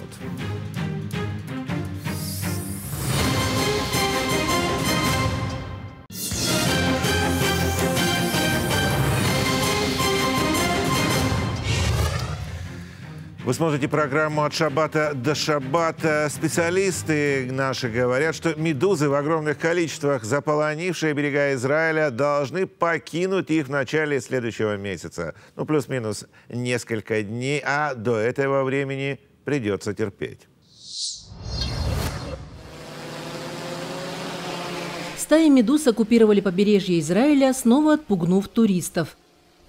Вы смотрите программу «От шабата до шабата». Специалисты наши говорят, что медузы в огромных количествах, заполонившие берега Израиля, должны покинуть их в начале следующего месяца. Ну, плюс-минус несколько дней, а до этого времени придется терпеть. Стаи медуз оккупировали побережье Израиля, снова отпугнув туристов.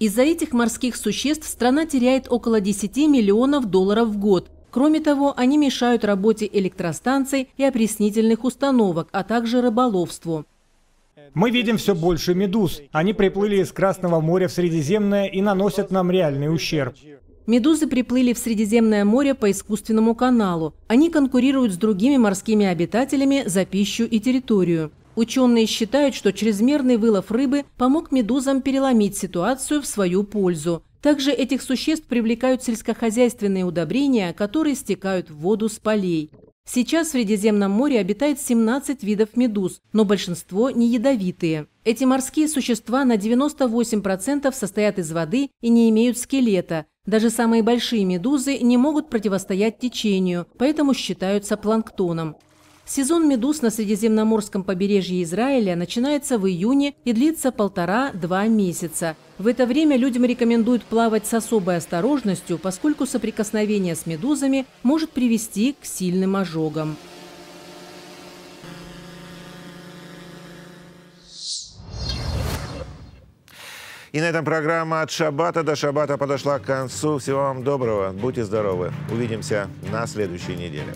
Из-за этих морских существ страна теряет около 10 миллионов долларов в год. Кроме того, они мешают работе электростанций и опреснительных установок, а также рыболовству. Мы видим все больше медуз. Они приплыли из Красного моря в Средиземное и наносят нам реальный ущерб. Медузы приплыли в Средиземное море по искусственному каналу. Они конкурируют с другими морскими обитателями за пищу и территорию. Ученые считают, что чрезмерный вылов рыбы помог медузам переломить ситуацию в свою пользу. Также этих существ привлекают сельскохозяйственные удобрения, которые стекают в воду с полей. Сейчас в Средиземном море обитает 17 видов медуз, но большинство не ядовитые. Эти морские существа на 98% состоят из воды и не имеют скелета. Даже самые большие медузы не могут противостоять течению, поэтому считаются планктоном. Сезон медуз на Средиземноморском побережье Израиля начинается в июне и длится полтора-два месяца. В это время людям рекомендуют плавать с особой осторожностью, поскольку соприкосновение с медузами может привести к сильным ожогам. И на этом программа «От шабата до шабата» подошла к концу. Всего вам доброго, будьте здоровы. Увидимся на следующей неделе.